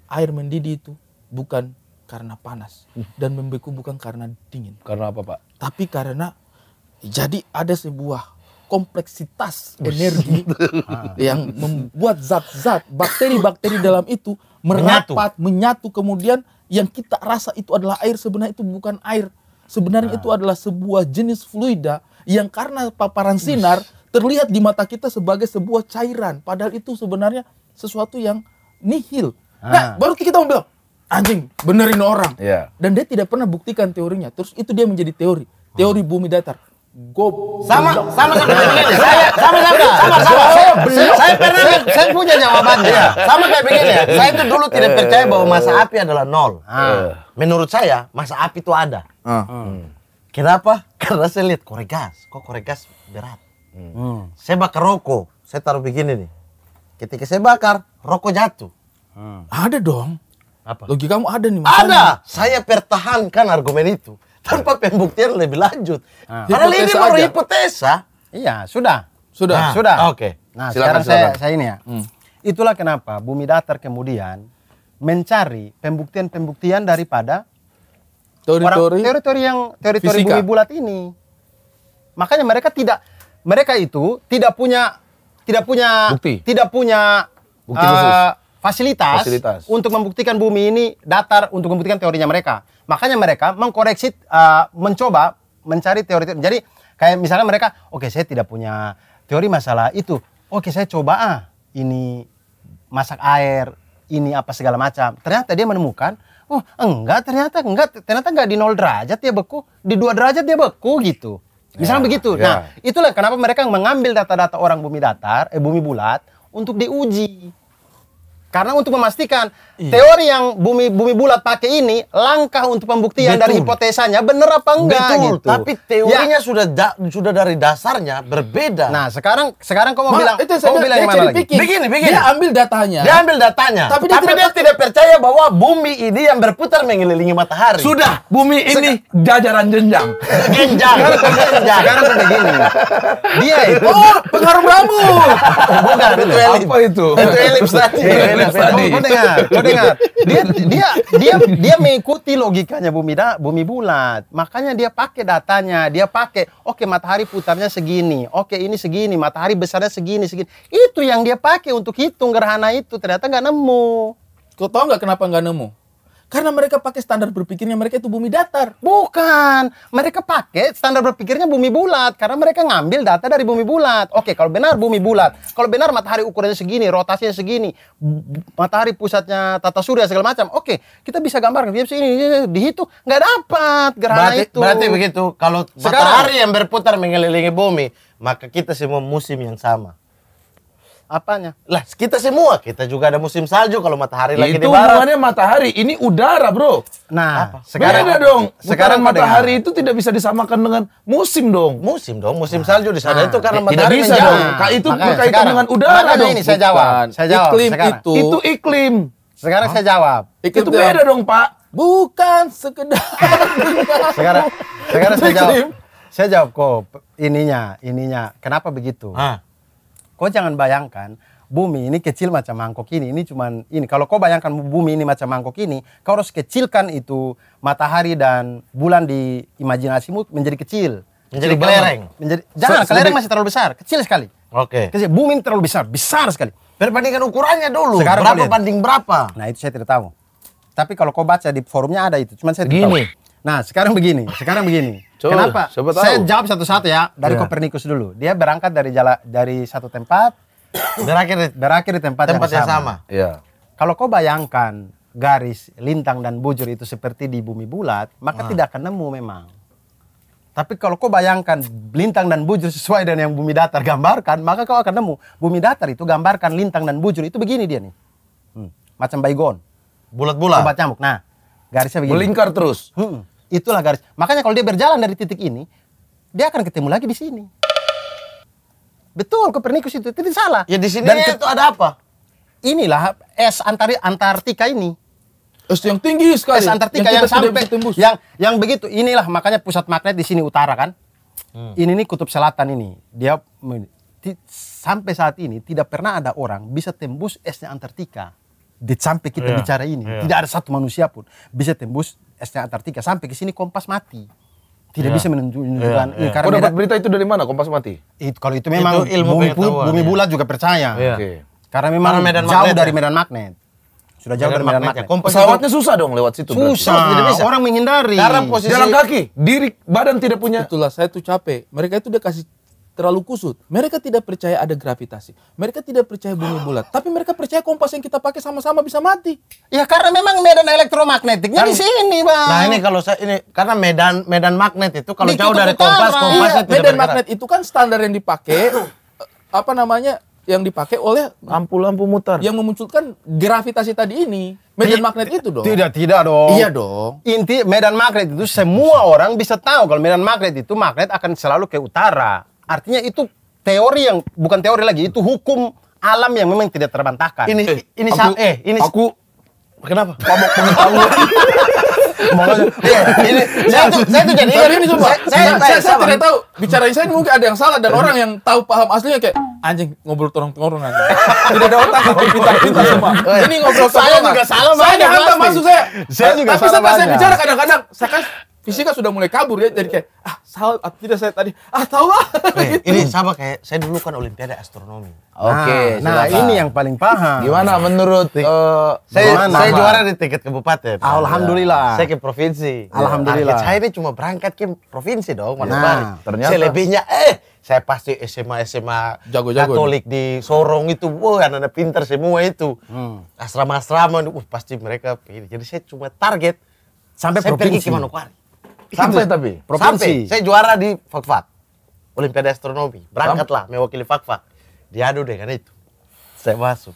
air mendidih itu bukan karena panas hmm. dan membeku bukan karena dingin. Karena apa, Pak? Tapi karena jadi ada sebuah kompleksitas energi ah. yang membuat zat-zat bakteri-bakteri dalam itu merapat, menyatu. menyatu kemudian yang kita rasa itu adalah air sebenarnya itu bukan air. Sebenarnya nah. itu adalah sebuah jenis fluida yang karena paparan sinar terlihat di mata kita sebagai sebuah cairan padahal itu sebenarnya sesuatu yang nihil. Nah, nah baru kita mau bilang anjing benerin orang yeah. dan dia tidak pernah buktikan teorinya terus itu dia menjadi teori teori bumi datar Go sama sama sama sama Saya sama sama sama sama. Saya, sama pernah saya punya jawabannya. Sama kayak begini ya. Saya itu dulu tidak percaya bahwa masa api adalah nol. sama menurut saya masa api itu ada. sama Kenapa? Karena saya lihat sama sama Kok sama sama berat. Hmm. Saya bakar rokok. Saya taruh begini nih. Ketika saya bakar, rokok jatuh. Hmm. Ada dong. Apa? kamu ada nih masalah. Ada. Saya pertahankan argumen itu tanpa pembuktian lebih lanjut. Nah. Karena ini baru hipotesa. Iya, sudah. Sudah, nah, sudah. Oke. Okay. Nah, silakan, sekarang silakan. saya saya ini ya. Hmm. Itulah kenapa Bumi Datar kemudian mencari pembuktian-pembuktian daripada teritori teori yang teori bumi bulat ini. Makanya mereka tidak mereka itu tidak punya tidak punya bukti. tidak punya bukti uh, khusus. Eh, fasilitas, fasilitas untuk membuktikan bumi ini datar untuk membuktikan teorinya mereka. Makanya mereka mengkoreksi, uh, mencoba mencari teori-teori. Jadi kayak misalnya mereka, oke okay, saya tidak punya teori masalah itu. Oke okay, saya coba ah ini masak air, ini apa segala macam. Ternyata dia menemukan, oh enggak ternyata enggak ternyata enggak di nol derajat dia beku, di dua derajat dia beku gitu. Misalnya yeah, begitu. Yeah. Nah, itulah kenapa mereka mengambil data-data orang bumi datar, eh bumi bulat untuk diuji. Karena untuk memastikan iya. teori yang bumi bumi bulat pakai ini langkah untuk pembuktian Betul. dari hipotesanya benar apa enggak Betul. gitu. Tapi teorinya ya. sudah da, sudah dari dasarnya berbeda. Nah, sekarang sekarang kamu Ma, bilang itu bilang gimana lagi? Pikir. Begini, begini. Dia ambil datanya. Dia ambil datanya. Tapi dia, tidak, dia tidak percaya bahwa bumi ini yang berputar mengelilingi matahari. Sudah, bumi ini Sek jajaran jenjang. jenjang. jenjang. Sekarang begini. Dia oh, itu oh, pengaruh kamu. Bukan, itu elips Apa itu? Itu elips tadi. Iya, Iya, dengar, oh, Kau dengar, kau dengar. Dia dia dia dia mengikuti logikanya bumi da, bumi bulat. Makanya dia pakai datanya, dia pakai oke okay, matahari putarnya segini, oke okay, ini segini, matahari besarnya segini, segini. Itu yang dia pakai untuk hitung gerhana itu ternyata nggak nemu. Kau tahu nggak kenapa nggak nemu? Karena mereka pakai standar berpikirnya mereka itu bumi datar. Bukan, mereka pakai standar berpikirnya bumi bulat karena mereka ngambil data dari bumi bulat. Oke, kalau benar bumi bulat, kalau benar matahari ukurannya segini, rotasinya segini, matahari pusatnya tata surya segala macam. Oke, kita bisa gambarkan dia sini dihitung nggak dapat gerhana berarti, itu. Berarti begitu, kalau Sekarang, matahari yang berputar mengelilingi bumi, maka kita semua musim yang sama. Apanya? Lah, kita semua, kita juga ada musim salju kalau matahari lagi di barat. Itu namanya matahari, ini udara, Bro. Nah, Apa? sekarang Beda dong. Sekarang matahari itu tidak bisa disamakan dengan musim dong. Musim dong, musim nah. salju di sana nah. itu karena matahari tidak bisa dong. Nah, itu makanya, berkaitan sekarang, dengan udara makanya dong. ini saya jawab. Bukan. Saya jawab. Iklim sekarang. itu. Itu iklim. Sekarang Hah? saya jawab. Iklim itu beda dong, Pak. Bukan sekedar. sekarang sekarang saya jawab. Saya jawab kok ininya, ininya. Kenapa begitu? Ah Kau jangan bayangkan bumi ini kecil macam mangkok ini. Ini cuman ini. Kalau kau bayangkan bumi ini macam mangkok ini, kau harus kecilkan itu matahari dan bulan di imajinasimu menjadi kecil. Menjadi kelereng. Menjadi jangan so, kelereng masih terlalu besar, kecil sekali. Oke. Okay. Kecil. Bumi ini terlalu besar, besar sekali. Perbandingan ukurannya dulu. Sekarang berapa banding berapa? Nah, itu saya tidak tahu. Tapi kalau kau baca di forumnya ada itu, cuman saya tidak tahu. Nah, sekarang begini, sekarang begini. Betul. Kenapa? Siapa tahu. Saya jawab satu-satu ya dari yeah. Kopernikus dulu. Dia berangkat dari jala, dari satu tempat berakhir berakhir di tempat, tempat yang, yang sama. sama. Yeah. Kalau kau bayangkan garis lintang dan bujur itu seperti di bumi bulat, maka nah. tidak akan nemu memang. Tapi kalau kau bayangkan lintang dan bujur sesuai dengan yang bumi datar gambarkan, maka kau akan nemu bumi datar itu gambarkan lintang dan bujur itu begini dia nih. Hmm. Macam baygon. Bulat-bulat. Obat Nah, garisnya begini. Melingkar terus. Hmm. Itulah garis. Makanya kalau dia berjalan dari titik ini, dia akan ketemu lagi di sini. Betul, Kopernikus itu tidak salah. Ya di sini Dan itu ada apa? Inilah es antar Antartika ini. Es yang tinggi sekali. Es Antartika yang, yang sampai tembus. yang yang begitu. Inilah makanya pusat magnet di sini utara kan. Hmm. Ini nih kutub selatan ini. Dia sampai saat ini tidak pernah ada orang bisa tembus esnya Antartika. Di sampai kita yeah. bicara ini, yeah. tidak ada satu manusia pun bisa tembus Esnya Antartika sampai ke sini Kompas mati. Tidak ya. bisa iya, menunjukkan ya, ya. karena dapat berita itu dari mana Kompas mati? Itu kalau itu memang itu ilmu bumi, bumi ya. bulat juga percaya. Ya. Okay. Karena memang medan jauh dari ya. medan magnet. Sudah jauh dari medan magnet. magnet. Kompas Pesawatnya susah dong lewat situ. Susah. Tidak bisa. Orang menghindari. Dalam posisi jalan kaki, diri badan tidak punya. Itulah saya tuh capek. Mereka itu udah kasih terlalu kusut. Mereka tidak percaya ada gravitasi. Mereka tidak percaya bumi bulat. Tapi mereka percaya kompas yang kita pakai sama-sama bisa mati. Ya karena memang medan elektromagnetiknya kan, di sini, Bang. Nah, ini kalau saya ini karena medan medan magnet itu kalau di jauh dari utara. kompas iya. kompasnya iya, medan tidak magnet itu kan standar yang dipakai eh, apa namanya? yang dipakai oleh lampu-lampu mutar yang memunculkan gravitasi tadi ini medan magnet itu dong tidak tidak dong iya dong inti medan magnet itu semua orang bisa tahu kalau medan magnet itu magnet akan selalu ke utara Artinya itu teori yang bukan teori lagi, itu hukum alam yang memang tidak terbantahkan. Ini eh, ini aku, eh ini aku kenapa? pamok pengetahuan. Makanya, ini saya tuh saya tuh jadi ini sumpah. Saya saya, saya, tidak tahu bicara saya mungkin ada yang salah dan orang yang tahu paham aslinya kayak anjing ngobrol torong torong aja. Tidak ada otak tapi kita kita semua. Oh, iya. Ini ngobrol Saya juga salah. Saya dihantam masuk saya. Saya juga salah. Tapi saya bicara kadang-kadang saya kan fisika sudah mulai kabur ya jadi kayak ah salah atau ah, tidak saya tadi ah tahu lah eh, gitu. ini sama kayak saya dulu kan olimpiade astronomi oke okay, nah, nah ini yang paling paham gimana menurut uh, saya gimana, saya juara di tiket kabupaten alhamdulillah iya. saya ke provinsi alhamdulillah saya ini cuma berangkat ke provinsi dong nah, balik. ternyata selebihnya eh saya pasti SMA SMA jago -jago Katolik nih. di Sorong itu, wah wow, anak-anak pinter semua itu, hmm. asrama-asrama, itu, uh, pasti mereka pilih. Jadi saya cuma target sampai saya provinsi. pergi ke Manokwari. Sampai tapi provinsi. Sampai. Saya juara di Fakfak. Olimpiade Astronomi. Berangkatlah mewakili Fakfak. Diadu deh dengan itu. Saya masuk.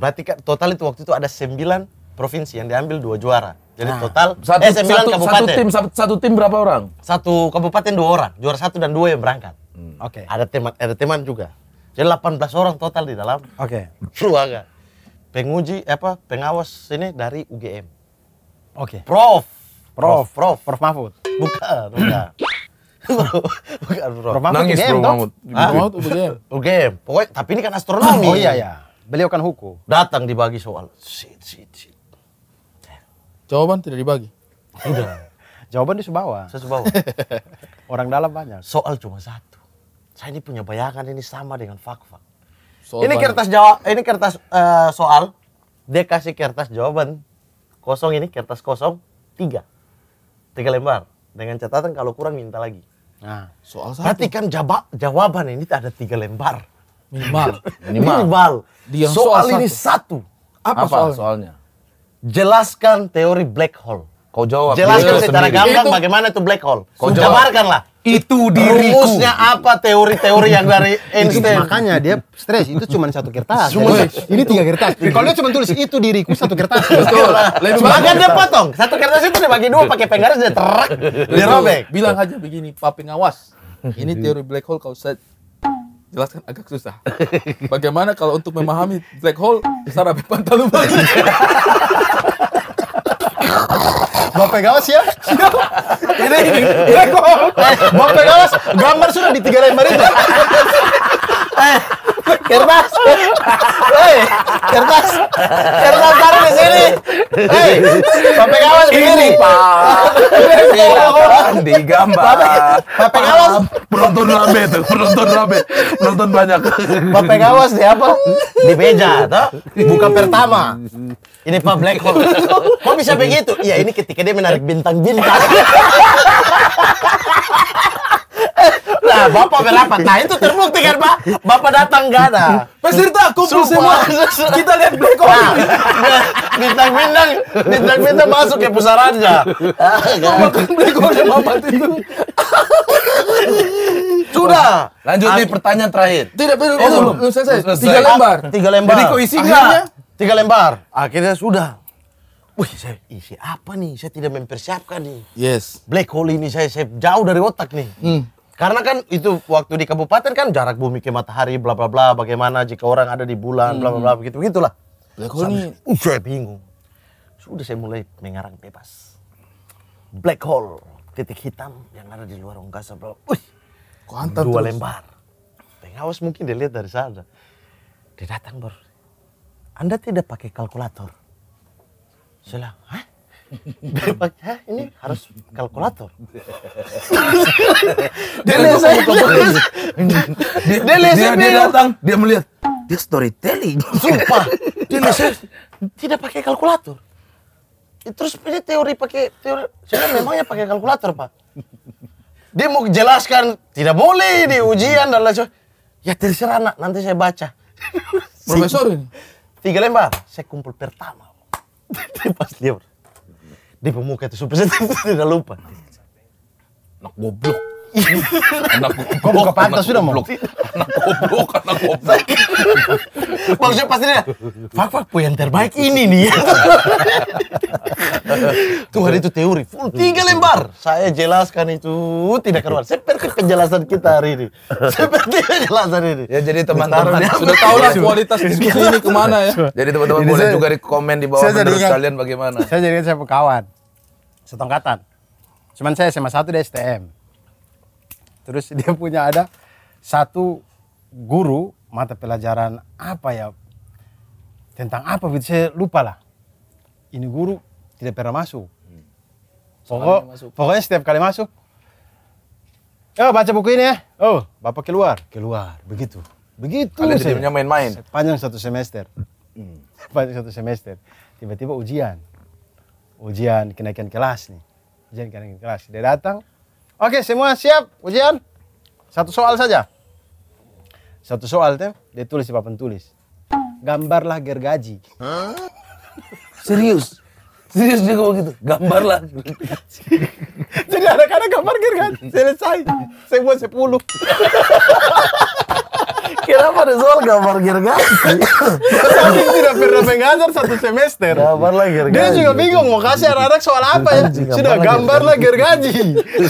Berarti kan total itu waktu itu ada sembilan provinsi yang diambil dua juara. Jadi nah, total eh, satu, eh, sembilan satu, kabupaten. Satu tim satu, satu tim berapa orang? Satu kabupaten dua orang. Juara satu dan dua yang berangkat. Hmm, Oke. Okay. Ada teman ada teman juga. Jadi 18 orang total di dalam. Oke. Okay. Ruangan. Penguji apa pengawas ini dari UGM. Oke. Okay. Prof Prof, Prof, Prof Mahfud. Bukan, bukan. bukan Prof. Prof Nangis Prof Mahfud. Ah, Mahfud UGM. UGM. Pokoknya tapi ini kan astronomi. Oh iya ya. Beliau kan hukum. Datang dibagi soal. Sit, sit, sit. Jawaban tidak dibagi. Tidak. Jawaban di Subawa. Saya Subawa. Orang dalam banyak. Soal cuma satu. Saya ini punya bayangan ini sama dengan fak-fak. Ini kertas jawab, ini kertas uh, soal. Dia kasih kertas jawaban kosong ini kertas kosong tiga tiga lembar dengan catatan kalau kurang minta lagi. Nah, soal satu. Berarti kan jawab jawaban ini ada tiga lembar. Minimal. Minimal. Minimal. soal, soal ini satu. Apa, Apa soalnya? soalnya? Jelaskan teori black hole. Kau jawab. Jelaskan secara gampang bagaimana itu black hole. Kau jabarkanlah itu diriku. Rumusnya apa teori-teori yang dari Einstein? Itu, makanya dia stres itu cuma satu kertas. Cuma ya. ini tiga kertas. Kalau dia cuma tulis itu diriku satu kertas. Betul. Bahkan dia potong. Satu kertas itu dibagi dua pakai penggaris dia terak, dia robek. Bilang aja begini, Papi ngawas. Ini teori black hole kau set jelaskan agak susah. Bagaimana kalau untuk memahami black hole secara berpantau Gua Pegawas ya. ini ini. Ya gua. Gua Pegawas gambar sudah di tiga lembar itu eh, kertas eh, kertas kertas taruh di sini eh, pakai di sini? pak di gambar pape kaos penonton rame tuh penonton rame penonton banyak pape kaos di apa di meja toh buka pertama ini pak black hole kok bisa begitu iya ini ketika dia menarik bintang bintang Nah, Bapak berapa? Nah, itu terbukti kan, Pak? Bapak datang gak ada. Peserta kumpul semua. Kita lihat Black Hole. Nah, bintang-bintang, bintang-bintang masuk ke ya pusarannya. Makan Black Hole Bapak itu. Sudah. Lanjut di pertanyaan terakhir. Tidak, perlu Oh, belum. selesai. Tiga lembar. Ah, tiga lembar. Jadi kok isinya Tiga lembar. Akhirnya sudah. Wih, saya isi apa nih? Saya tidak mempersiapkan nih. Yes. Black hole ini saya, saya jauh dari otak nih. Hmm. Karena kan itu waktu di kabupaten kan jarak bumi ke matahari bla bla bla bagaimana jika orang ada di bulan bla bla bla hmm. begitu begitulah. Black hole ini uh, saya bingung. Sudah saya mulai mengarang bebas. Black hole titik hitam yang ada di luar angkasa bla. Wih, dua terus. lembar. Pengawas mungkin dia lihat dari sana. Dia datang baru. Anda tidak pakai kalkulator. Saya bilang, hah? Hah, ini harus kalkulator. dia dia datang, dia melihat, dia storytelling. Sumpah, dia tidak pakai kalkulator. Terus ini teori pakai teori, saya memangnya pakai kalkulator pak. Dia mau jelaskan tidak boleh di ujian dan lain Ya terserah anak, nanti saya baca. Profesor ini? Tiga lembar, saya kumpul pertama. Pas dia di pemuka itu supaya saya tidak lupa. Nak goblok anak goblok. Kok buka pantas sudah mau? Anak goblok, anak goblok. Maksudnya pasti dia, Fak Fak, yang terbaik ini nih. Tuh hari itu teori, full tiga lembar. Saya jelaskan itu tidak keluar. Seperti penjelasan kita hari ini. Seperti penjelasan ini. Ya jadi teman-teman sudah tahu lah kualitas diskusi ini kemana ya. Jadi teman-teman boleh juga di komen di bawah menurut kalian bagaimana. Saya jadi saya kawan. Setengkatan. Cuman saya SMA satu di STM. Terus dia punya ada satu guru mata pelajaran apa ya tentang apa gitu saya lupa lah. Ini guru tidak pernah masuk. Hmm. Pokok, masuk. Pokoknya setiap kali masuk, oh baca buku ini ya. Oh, bapak keluar, keluar, begitu. Begitu. Ada saya, main-main. Panjang satu semester. Hmm. Panjang satu semester. Tiba-tiba ujian. Ujian kenaikan kelas nih. Ujian kenaikan kelas. Dia datang, Oke, semua siap ujian? Satu soal saja. Satu soal teh dia tulis di papan tulis. Gambarlah gergaji. Huh? Serius? Serius juga ngomong gitu. Gambarlah. Jadi ada anak gambar gergaji. Selesai. saya buat sepuluh. Kenapa soal gambar gergaji? Tapi tidak pernah mengajar satu semester. lah gergaji. Dia juga bingung mau kasih anak-anak soal apa ya. Sudah gambarlah gergaji.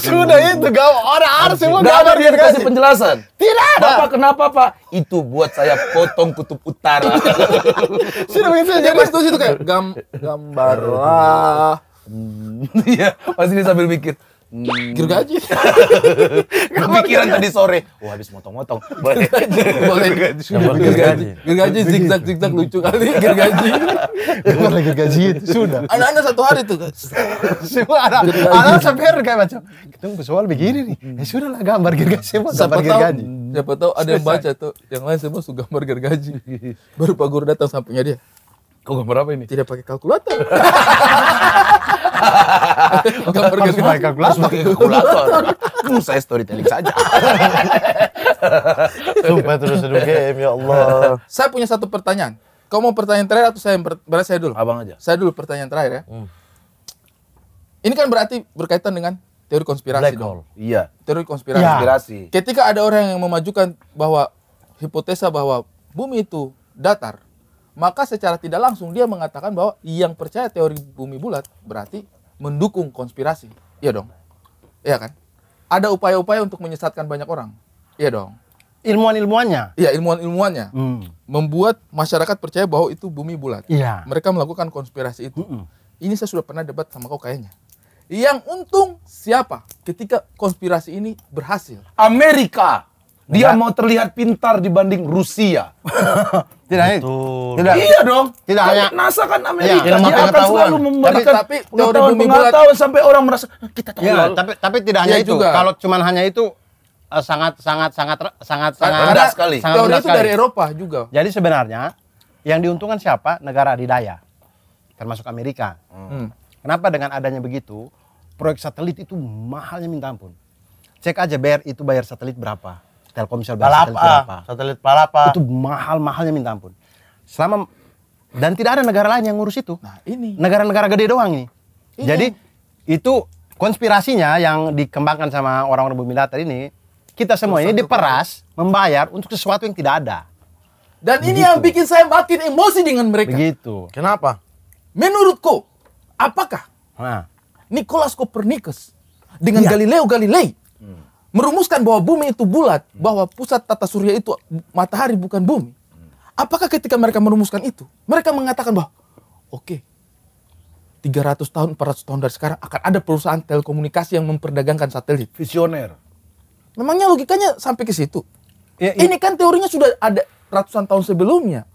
Sudah itu gambar orang harus semua gambar dia gergaji. Kasih penjelasan. Tidak ada. Bapak kenapa Pak? Itu buat saya potong kutub utara. Sudah begitu jadi. Pas itu kayak gam gambarlah. Iya, pasti dia sambil mikir. Hmm. Gergaji. Kepikiran tadi sore. Wah habis motong-motong. Boleh. Boleh. Gergaji. Gergaji zigzag zigzag lucu kali gergaji. Boleh gergaji itu sudah. Anak-anak satu hari tuh. Semua anak anak sampai kayak macam. Kita mau soal begini nih. Ya hmm. eh, sudah lah gambar gergaji semua gambar gergaji. Siapa tahu ada yang baca tuh. Yang lain semua suka gambar gergaji. Baru Pak Guru datang sampingnya dia. Oh, berapa ini? Tidak pakai kalkulator. Enggak pergi pakai kalkulator. pakai kalkulator. hmm, saya storytelling saja. Sumpah terus adu game, ya Allah. Saya punya satu pertanyaan. Kau mau pertanyaan terakhir atau saya yang saya dulu? Abang aja. Saya dulu pertanyaan terakhir ya. Hmm. Ini kan berarti berkaitan dengan teori konspirasi Black dong. Iya. Teori konspirasi. Ya. konspirasi. Ketika ada orang yang memajukan bahwa hipotesa bahwa bumi itu datar, maka secara tidak langsung dia mengatakan bahwa yang percaya teori bumi bulat berarti mendukung konspirasi. Iya dong. Iya kan? Ada upaya-upaya untuk menyesatkan banyak orang. Iya dong. Ilmuwan-ilmuannya? Iya, ilmuwan-ilmuannya. Hmm. Membuat masyarakat percaya bahwa itu bumi bulat. Iya. Mereka melakukan konspirasi itu. Hmm. Ini saya sudah pernah debat sama kau kayaknya. Yang untung siapa ketika konspirasi ini berhasil? Amerika. Dia Enggak. mau terlihat pintar dibanding Rusia. tidak eh. Betul. tidak iya dong tidak kan hanya NASA kan iya. Amerika iya, dia akan ketahuan. selalu memberikan tapi, tapi pengetahuan pengetahuan sampai orang merasa kita tahu ya, tapi tapi tidak ya hanya iya itu juga. kalau cuma hanya itu uh, sangat sangat sangat sangat sangat rendah sekali sangat teori itu sekali. dari Eropa juga jadi sebenarnya yang diuntungkan siapa negara adidaya termasuk Amerika hmm. kenapa dengan adanya begitu proyek satelit itu mahalnya minta ampun cek aja BRI itu bayar satelit berapa Telkomsel Palapa, satelit Palapa. Satelit Palapa. Itu mahal-mahalnya minta ampun. Selama dan tidak ada negara lain yang ngurus itu. Nah, ini. Negara-negara gede doang ini. ini. Jadi itu konspirasinya yang dikembangkan sama orang-orang bumi latar ini, kita semua Terus ini diperas kali. membayar untuk sesuatu yang tidak ada. Dan Begitu. ini yang bikin saya batin emosi dengan mereka. Begitu. Kenapa? Menurutku, apakah nah. Nicholas Copernicus dengan iya. Galileo Galilei merumuskan bahwa bumi itu bulat, bahwa pusat tata surya itu matahari bukan bumi. Apakah ketika mereka merumuskan itu, mereka mengatakan bahwa oke, okay, 300 tahun, 400 tahun dari sekarang akan ada perusahaan telekomunikasi yang memperdagangkan satelit. Visioner. Memangnya logikanya sampai ke situ? Ya, ya. Ini kan teorinya sudah ada ratusan tahun sebelumnya.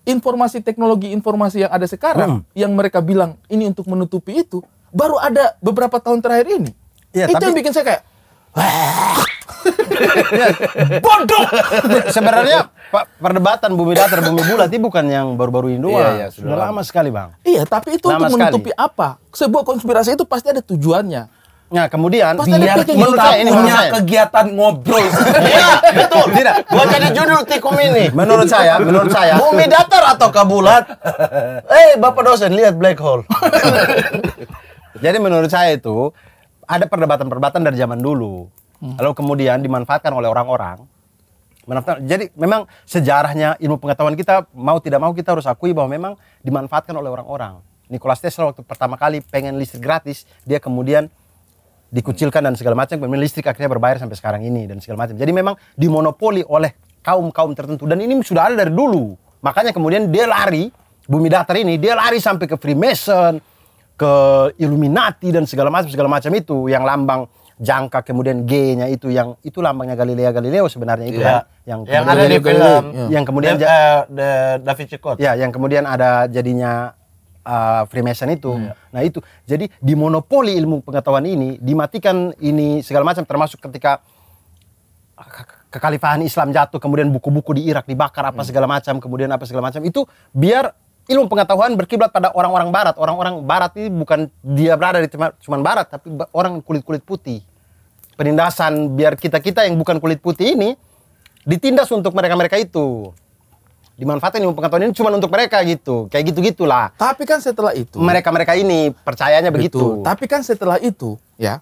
Informasi teknologi informasi yang ada sekarang hmm. yang mereka bilang ini untuk menutupi itu baru ada beberapa tahun terakhir ini. Ya, itu tapi, yang bikin saya kayak Bodoh. Sebenarnya perdebatan bumi datar bumi bulat itu bukan yang baru-baru ini doang. Iya, iya, sudah, sudah lama. sekali, Bang. Iya, tapi itu untuk menutupi sekali. apa? Sebuah konspirasi itu pasti ada tujuannya. Nah, kemudian Pasti biar iya, kita ini punya saya. kegiatan ngobrol. Iya, betul. Tidak. Gua jadi judul tikum ini. Menurut saya, menurut saya. Bumi datar atau kabulat? Eh, hey, Bapak dosen lihat black hole. jadi menurut saya itu ada perdebatan-perdebatan dari zaman dulu. Hmm. Lalu kemudian dimanfaatkan oleh orang-orang. Jadi memang sejarahnya ilmu pengetahuan kita mau tidak mau kita harus akui bahwa memang dimanfaatkan oleh orang-orang. Nikola Tesla waktu pertama kali pengen listrik gratis, dia kemudian dikucilkan dan segala macam, kemudian listrik akhirnya berbayar sampai sekarang ini dan segala macam. Jadi memang dimonopoli oleh kaum-kaum tertentu dan ini sudah ada dari dulu. Makanya kemudian dia lari bumi datar ini, dia lari sampai ke Freemason, ke Illuminati dan segala macam segala macam itu yang lambang jangka kemudian G-nya itu yang itu lambangnya Galileo Galileo sebenarnya itu yeah. Ya, yang yang ada di film iya. Iya. yang kemudian the, uh, the Da Vinci Code ya yang kemudian ada jadinya uh, Freemason itu iya. nah itu jadi dimonopoli ilmu pengetahuan ini dimatikan ini segala macam termasuk ketika kekhalifahan Islam jatuh kemudian buku-buku di Irak dibakar apa hmm. segala macam kemudian apa segala macam itu biar ilmu pengetahuan berkiblat pada orang-orang barat. Orang-orang barat ini bukan dia berada di cuma barat, tapi orang kulit-kulit putih. Penindasan biar kita-kita yang bukan kulit putih ini ditindas untuk mereka-mereka itu. Dimanfaatkan ilmu pengetahuan ini cuma untuk mereka gitu. Kayak gitu-gitulah. Tapi kan setelah itu. Mereka-mereka ini percayanya begitu. Itu. Tapi kan setelah itu ya,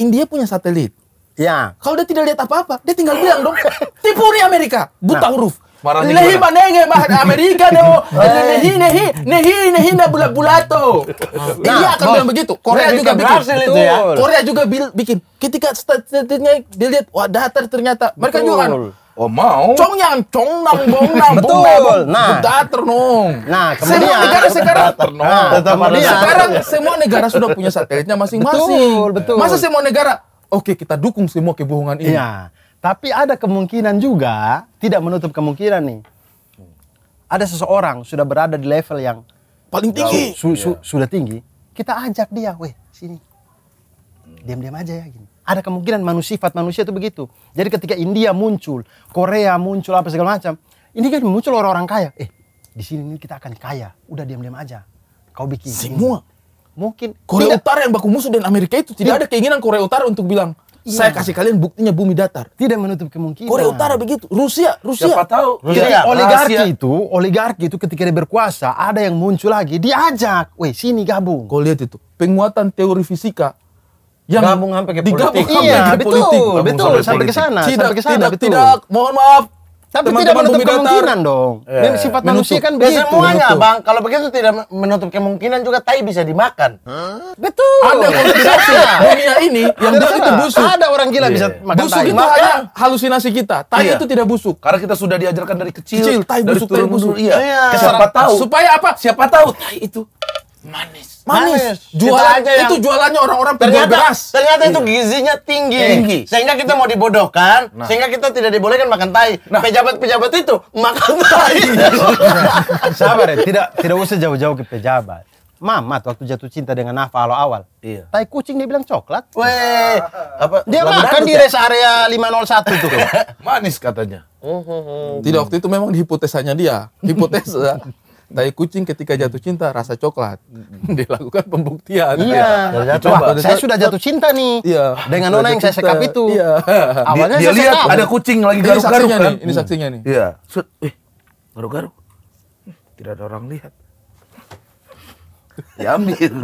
India punya satelit. Ya. Kalau dia tidak lihat apa-apa, dia tinggal bilang dong, tipu nih Amerika, buta nah, huruf. Mara nehi manenge bah? Amerika deo oh. eh. nehi nehi nehi nehi na bulat bulato. Nah, dia akan bilang begitu. Korea juga kan bikin. Itu ya. Korea juga bikin. Ketika statistiknya dilihat, wah datar ternyata. Mereka juga kan. Oh mau. Cong yang cong nang bong nang betul. Bong, nah, datar nong. Nah, kemudian semua negara sekarang nah, kemudian, sekarang semua negara sudah punya satelitnya masing-masing. Betul, betul. Masa semua negara oke okay, kita dukung semua kebohongan ini. Iya. Tapi ada kemungkinan juga, tidak menutup kemungkinan nih. Ada seseorang sudah berada di level yang paling tinggi, su, su, iya. sudah tinggi. Kita ajak dia, weh, sini. Diam-diam aja ya gini. Ada kemungkinan manusia sifat manusia itu begitu. Jadi ketika India muncul, Korea muncul apa segala macam, ini kan muncul orang-orang kaya. Eh, di sini ini kita akan kaya. Udah diam-diam aja. Kau bikin semua. Mungkin Korea tidak. Utara yang baku musuh dan Amerika itu tidak, tidak ada keinginan Korea Utara untuk bilang Iya. Saya kasih kalian buktinya bumi datar. Tidak menutup kemungkinan. Korea Utara begitu. Rusia, Rusia. Siapa tahu. Rusia. Oligarki Rusia. itu, oligarki itu ketika dia berkuasa, ada yang muncul lagi, diajak. Weh, sini gabung. Kau lihat itu, penguatan teori fisika yang gabung sampai ke digabung politik. Iya, ke betul, betul. Sampai, sampai ke sana, tidak, sampai ke sana, tidak, betul. Tidak, mohon maaf, tapi teman -teman tidak menutup kemungkinan kemungkinan dong. Yeah. Dan sifat menutup. manusia kan begitu. Ya semuanya, menutup. Bang. Kalau begitu tidak menutup kemungkinan juga tai bisa dimakan. Huh? Betul. Ada konspirasi iya. dunia ini yang gila itu busuk. Ada orang gila yeah. bisa iya. makan busuk tai. Busuk itu hanya halusinasi kita. Tai yeah. itu tidak busuk. Karena kita sudah diajarkan dari kecil. Kecil, tai busuk, tai busuk. Iya. Yeah. Siapa tahu. Supaya apa? Siapa tahu tai itu manis. Manis. jual aja yang... itu jualannya orang-orang ternyata beras. ternyata itu iya. gizinya tinggi. tinggi. Sehingga kita mau dibodohkan, nah. sehingga kita tidak dibolehkan makan tai. Nah. Pejabat-pejabat itu makan tai. Iya. Sabar ya, tidak tidak usah jauh-jauh ke pejabat. Mamat waktu jatuh cinta dengan Nafa awal-awal. Iya. Tai kucing dia bilang coklat. Weh, apa? Dia makan di ya? res area 501 itu. Manis katanya. Hmm, hmm, hmm. Tidak waktu itu memang hipotesanya dia. Hipotesa Tai kucing ketika jatuh cinta rasa coklat. Dilakukan pembuktian. Iya. Ya. Coba. Saya sudah jatuh cinta nih. Iya. Dengan nona yang saya sekap itu. Iya. Awalnya dia, dia lihat ada kucing lagi garuk-garuk kan. Nih, ini saksinya nih. Iya. Sud, eh, garuk-garuk. Tidak ada orang lihat. Diambil.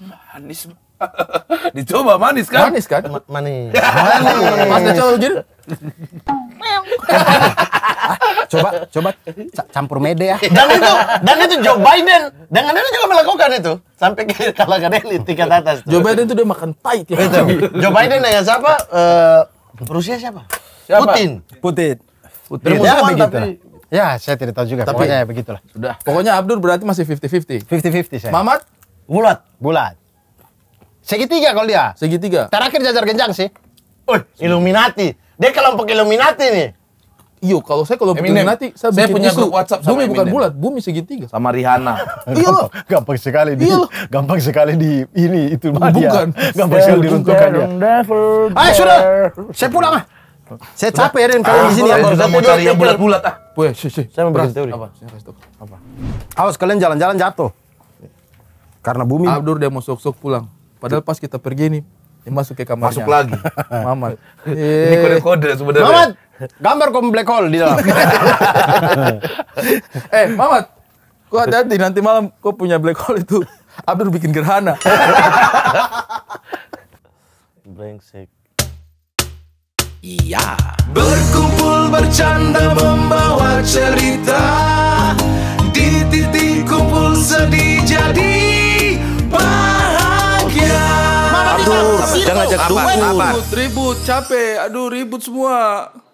Manis Dicoba manis kan? Manis kan? Ma manis. manis. Mas dicoba gitu. coba coba campur mede ya. Dan itu dan itu Joe Biden Dan Anda juga melakukan itu sampai ke kalangan elit tingkat atas. Tuh. Joe Biden itu dia makan pahit ya. Betul. Joe Biden dengan siapa? Uh, Rusia siapa? siapa? Putin. Putin. Putin. Putin. Ya, begitu. Tapi, ya, saya tidak tahu juga. Tapi, pokoknya ya begitulah. Sudah. Pokoknya Abdur berarti masih 50-50. 50-50 saya. Mamat? Bulat. Bulat. Segitiga kalau dia. Segitiga. Terakhir jajar genjang sih. Wih, Illuminati. Dia kelompok Illuminati nih. Iyo, kalau saya kalau Eminem. Illuminati, saya, saya punya isu. grup WhatsApp sama Bumi Eminem. bukan bulat, bumi segitiga. Sama Rihanna. Iya, iya loh. Gampang sekali di, Iyo. gampang sekali di ini itu bukan. dia. Bukan. Gampang sekali diruntuhkan dia. Ayo sudah, saya pulang ah. Saya capek ah, ya dengan kalian di sini. Saya mau cari yang bulat-bulat ah. Weh, sih sih. Saya mau bikin teori. Apa? Saya Apa? Awas kalian jalan-jalan jatuh. Karena bumi. Abdur dia mau sok-sok pulang. Padahal pas kita pergi nih, dia masuk ke kamarnya. Masuk lagi. Mamat. Ini eh. kode-kode sebenarnya. Mamat, gambar kom black hole di dalam. eh, Mamat. Kau hati-hati nanti malam kau punya black hole itu. Abdul bikin gerhana. Brengsek. Iya. Berkumpul bercanda membawa cerita. Di titik kumpul sedih jadi Jangan ngajak Ribut, ribut, capek. Aduh, ribut semua.